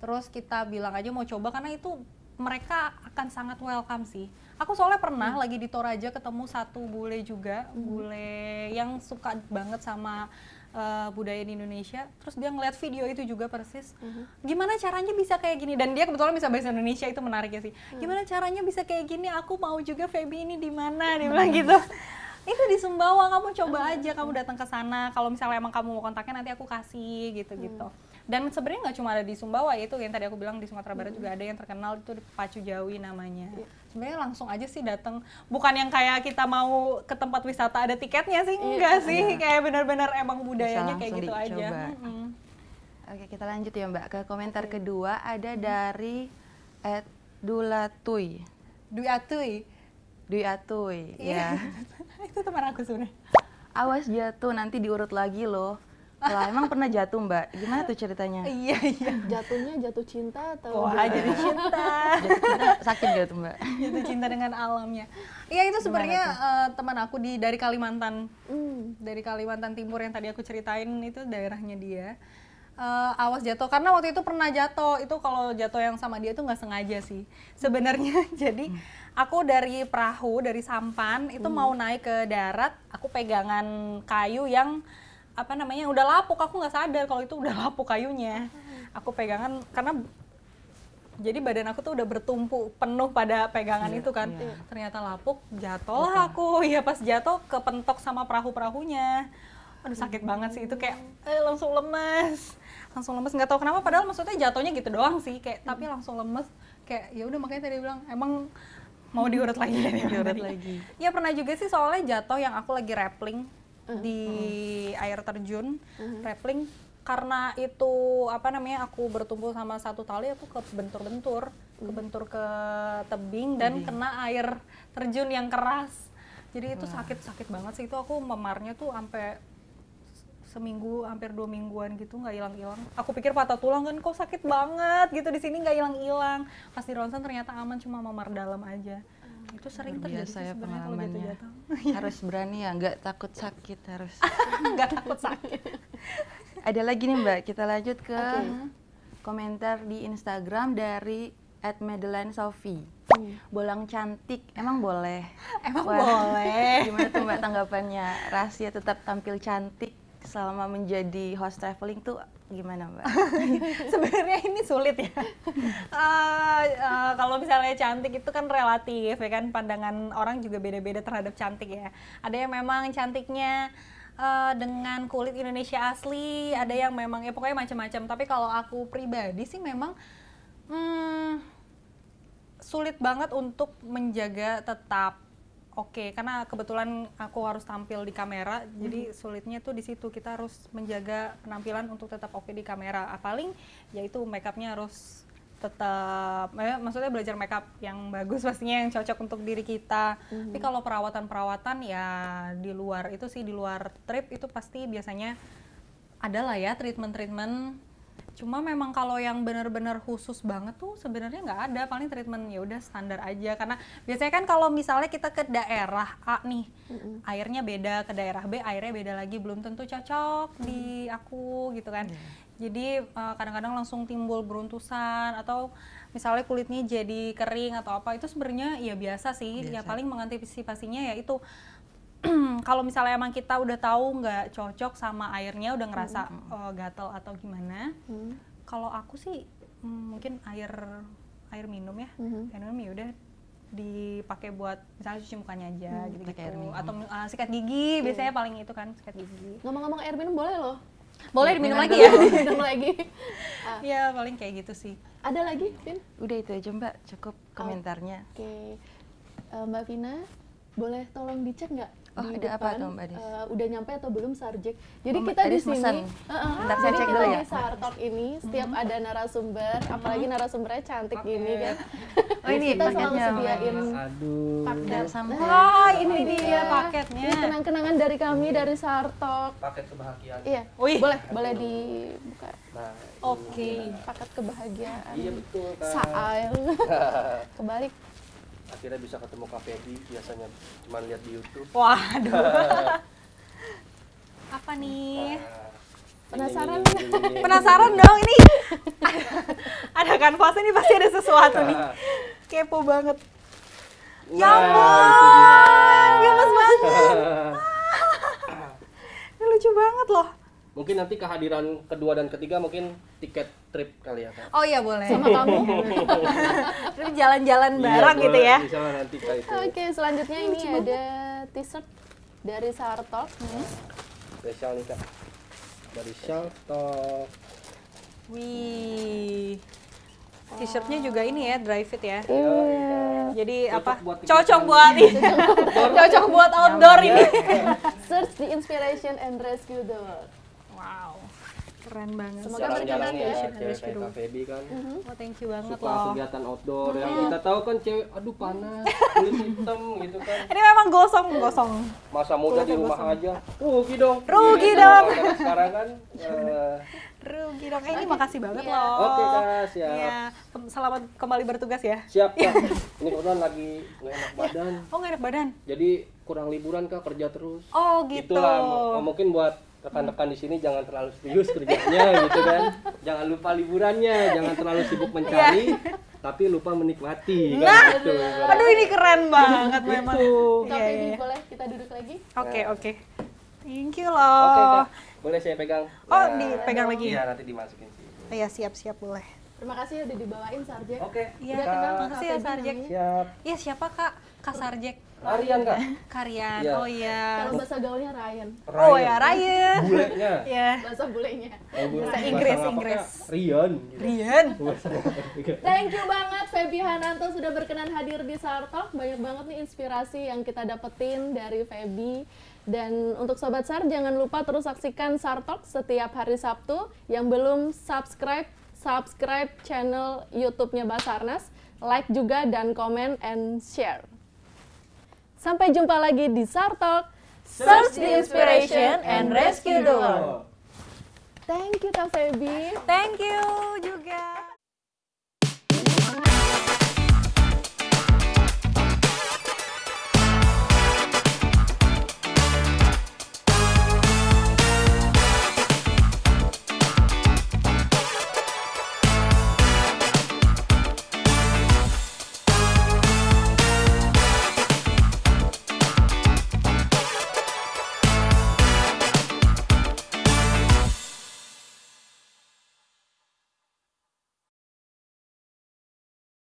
[SPEAKER 1] terus kita bilang aja mau coba karena itu mereka akan sangat welcome sih. Aku soalnya pernah hmm. lagi di Toraja ketemu satu bule juga, hmm. bule yang suka banget sama uh, budaya di Indonesia terus dia ngeliat video itu juga persis mm-hmm. gimana caranya bisa kayak gini dan dia kebetulan bisa bahasa Indonesia itu menarik ya sih mm. gimana caranya bisa kayak gini aku mau juga Feby ini di mana dia mhm. bilang gitu itu di Sumbawa kamu coba mhm. aja kamu datang ke sana kalau misalnya emang kamu mau kontaknya nanti aku kasih gitu gitu dan sebenarnya nggak cuma ada di Sumbawa itu yang tadi aku bilang di Sumatera Barat hmm. juga ada yang terkenal itu di Pacu Jawi namanya yeah sebenarnya langsung aja sih datang bukan yang kayak kita mau ke tempat wisata ada tiketnya sih iya, enggak iya, sih kayak benar-benar emang budayanya kayak gitu dicoba. aja mm
[SPEAKER 3] -hmm. oke kita lanjut ya mbak ke komentar okay. kedua ada dari at dulatui duatui duatui iya. ya itu teman aku sebenarnya awas jatuh nanti diurut lagi loh lah emang pernah jatuh mbak? Gimana tuh ceritanya? iya
[SPEAKER 2] iya. Jatuhnya jatuh cinta atau? Wah jatuh, cinta.
[SPEAKER 3] jatuh cinta sakit gak tuh mbak?
[SPEAKER 1] Jatuh cinta dengan alamnya. Iya itu sebenarnya uh, teman aku di dari Kalimantan, mm. dari Kalimantan Timur yang tadi aku ceritain itu daerahnya dia. Uh, awas jatuh karena waktu itu pernah jatuh itu kalau jatuh yang sama dia itu nggak sengaja sih sebenarnya jadi hmm. aku dari perahu dari sampan itu hmm. mau naik ke darat aku pegangan kayu yang apa namanya udah lapuk aku nggak sadar kalau itu udah lapuk kayunya aku pegangan karena jadi badan aku tuh udah bertumpu penuh pada pegangan iya, itu kan iya. ternyata lapuk jatuh aku ya pas jatuh kepentok sama perahu perahunya aduh sakit banget sih itu kayak eh, langsung lemes langsung lemes nggak tahu kenapa padahal maksudnya jatuhnya gitu doang sih kayak hmm. tapi langsung lemes kayak ya udah makanya tadi bilang emang
[SPEAKER 3] mau diurut lagi ya diurut lagi
[SPEAKER 1] ya pernah juga sih soalnya jatuh yang aku lagi rappling -hmm. di -hmm. air terjun -hmm. rappling karena itu apa namanya aku bertumpu sama satu tali aku kebentur-bentur hmm. kebentur ke tebing dan hmm. kena air terjun yang keras jadi itu sakit-sakit banget sih itu aku memarnya tuh sampai seminggu hampir dua mingguan gitu nggak hilang-hilang aku pikir patah tulang kan kok sakit banget gitu di sini nggak hilang-hilang pas di ronsen ternyata aman cuma memar dalam aja itu sering terjadi saya gitu pengalamannya
[SPEAKER 3] harus berani ya nggak takut sakit harus nggak takut sakit ada lagi nih mbak kita lanjut ke okay. komentar di Instagram dari at Madeline Sophie hmm. bolang cantik emang boleh emang Wah, boleh gimana tuh mbak tanggapannya rahasia tetap tampil cantik selama menjadi host traveling tuh gimana mbak? Sebenarnya ini sulit ya. uh,
[SPEAKER 1] uh,
[SPEAKER 3] kalau misalnya cantik itu
[SPEAKER 1] kan relatif ya kan pandangan orang juga beda-beda terhadap cantik ya. Ada yang memang cantiknya uh, dengan kulit Indonesia asli, ada yang memang ya pokoknya macam-macam. Tapi kalau aku pribadi sih memang hmm, sulit banget untuk menjaga tetap oke okay. karena kebetulan aku harus tampil di kamera mm-hmm. jadi mhm. sulitnya tuh di situ kita harus menjaga penampilan untuk tetap oke okay di kamera ah, paling yaitu makeupnya harus tetap eh, maksudnya belajar makeup yang bagus pastinya yang cocok untuk diri kita mm-hmm. tapi kalau perawatan-perawatan ya di luar itu sih di luar trip itu pasti biasanya ada lah ya treatment-treatment Cuma memang kalau yang benar-benar khusus banget tuh sebenarnya nggak ada, paling treatment ya udah standar aja karena biasanya kan kalau misalnya kita ke daerah A nih, mm-hmm. airnya beda ke daerah B, airnya beda lagi, belum tentu cocok mm di aku gitu kan. yeah. Jadi uh, kadang-kadang langsung timbul beruntusan atau misalnya kulitnya jadi kering atau apa itu sebenarnya ya biasa sih, ya biasa. ya paling mengantisipasinya ya itu kalau misalnya emang kita udah tahu nggak cocok sama airnya udah ngerasa mm -hmm. uh, gatel atau gimana mm. kalau aku sih mm, mungkin air air minum ya mm -hmm. air minum ya udah dipakai buat misalnya cuci mukanya aja hmm, gitu gitu atau uh, sikat gigi iya. biasanya
[SPEAKER 3] paling itu kan sikat iya. gigi ngomong-ngomong air minum boleh loh boleh diminum lagi ya minum lagi ah. ya paling kayak gitu sih ada lagi Vin udah itu aja mbak cukup oh, komentarnya
[SPEAKER 2] oke okay. uh, eh, mbak Vina boleh tolong dicek nggak Oh, di ada depan, apa tuh Mbak Des? Uh, eh, udah nyampe atau belum Sarjik? Jadi oh, kita di sini, uh, uh, saya cek dulu ya. di Sartok ini setiap mm -hmm. ada narasumber, apalagi mm-hmm. narasumbernya cantik okay. gini kan. Oh ini kita selalu sediain paket. Sampai. Oh, ini iya. dia paketnya. Ini kenang-kenangan dari kami iya. dari Sartok.
[SPEAKER 3] Paket kebahagiaan. Iya.
[SPEAKER 2] Wih. Boleh, boleh dibuka. Nah, Oke, okay. paket kebahagiaan. Iya betul
[SPEAKER 3] kan. Saal. Kebalik akhirnya bisa ketemu Kak Feby biasanya cuma lihat di YouTube. Waduh.
[SPEAKER 1] Apa nih? Penasaran? Ini, ini, ini, Penasaran dong ini. ada kanvas ini pasti ada sesuatu nih. Kepo banget. Nah, ya ampun, gemes banget. Ini lucu banget loh mungkin nanti kehadiran kedua dan ketiga mungkin tiket trip kali ya Kak. Oh iya boleh. Sama kamu. Terus
[SPEAKER 2] jalan-jalan iya, bareng gitu ya. Bisa
[SPEAKER 1] nanti Oke,
[SPEAKER 2] selanjutnya ini Cuma. ada t-shirt dari Sartok. Hmm. Spesial nih Kak. Dari Sartok.
[SPEAKER 1] Wih. T-shirtnya juga ini ya, dry fit ya. Iya. Jadi cocok apa? Buat cocok buat ini. cocok buat outdoor ini. Ya.
[SPEAKER 2] Search the inspiration and rescue the world. Wow, keren banget. Semoga berjalan ya, ya. Cewek kayak Feby kan. mm Oh, thank you banget Suka loh. kegiatan
[SPEAKER 1] outdoor ya. mm-hmm. yang kita tahu kan cewek aduh panas, kulit hitam gitu kan. Ini memang gosong, gosong. Masa muda di rumah aja. Rugi dong. Rugi iya, dong. Sekarang kan eh, Rugi dong. Eh, ini makasih banget iya. loh. Oke, okay, ya. Selamat kembali bertugas ya. Siap, Kak. ini kebetulan lagi nggak enak iya. badan. Oh, nggak enak badan. Jadi kurang liburan Kak, kerja terus. Oh, gitu. Itulah, mungkin buat rekan-rekan di sini jangan terlalu serius kerjanya gitu kan jangan lupa liburannya jangan terlalu sibuk mencari iya. tapi lupa menikmati kan? nah, kan gitu nah. aduh ini keren banget gitu. memang itu iya, yeah. Iya. boleh kita duduk lagi oke okay, ya. oke okay. thank you loh oke okay, boleh saya pegang oh ya. dipegang lagi ya nanti dimasukin sih oh, ya siap siap boleh
[SPEAKER 2] Terima kasih udah dibawain Sarjek. Oke. Okay. Iya, terima kasih ya Sarjek.
[SPEAKER 1] Siap. Iya, siapa Kak? Kak Sarjek. Karian, kak. Karian. Ya. Oh iya. Kalau bahasa gaulnya Ryan.
[SPEAKER 2] Ryan. Oh ya Ryan. Bulenya. ya. Bahasa bulenya. Oh, Bahasa Inggris Inggris.
[SPEAKER 1] Ryan. Gitu. Ryan.
[SPEAKER 2] Thank you banget Feby Hananto sudah berkenan hadir di Sartok. Banyak banget nih inspirasi yang kita dapetin dari Feby. Dan untuk Sobat Sar, jangan lupa terus saksikan Sartok setiap hari Sabtu. Yang belum subscribe, subscribe channel YouTube-nya Basarnas, like juga dan komen and share. Sampai jumpa lagi di Sartok Search the inspiration and rescue the world. Thank you Kak Febi. Thank you juga.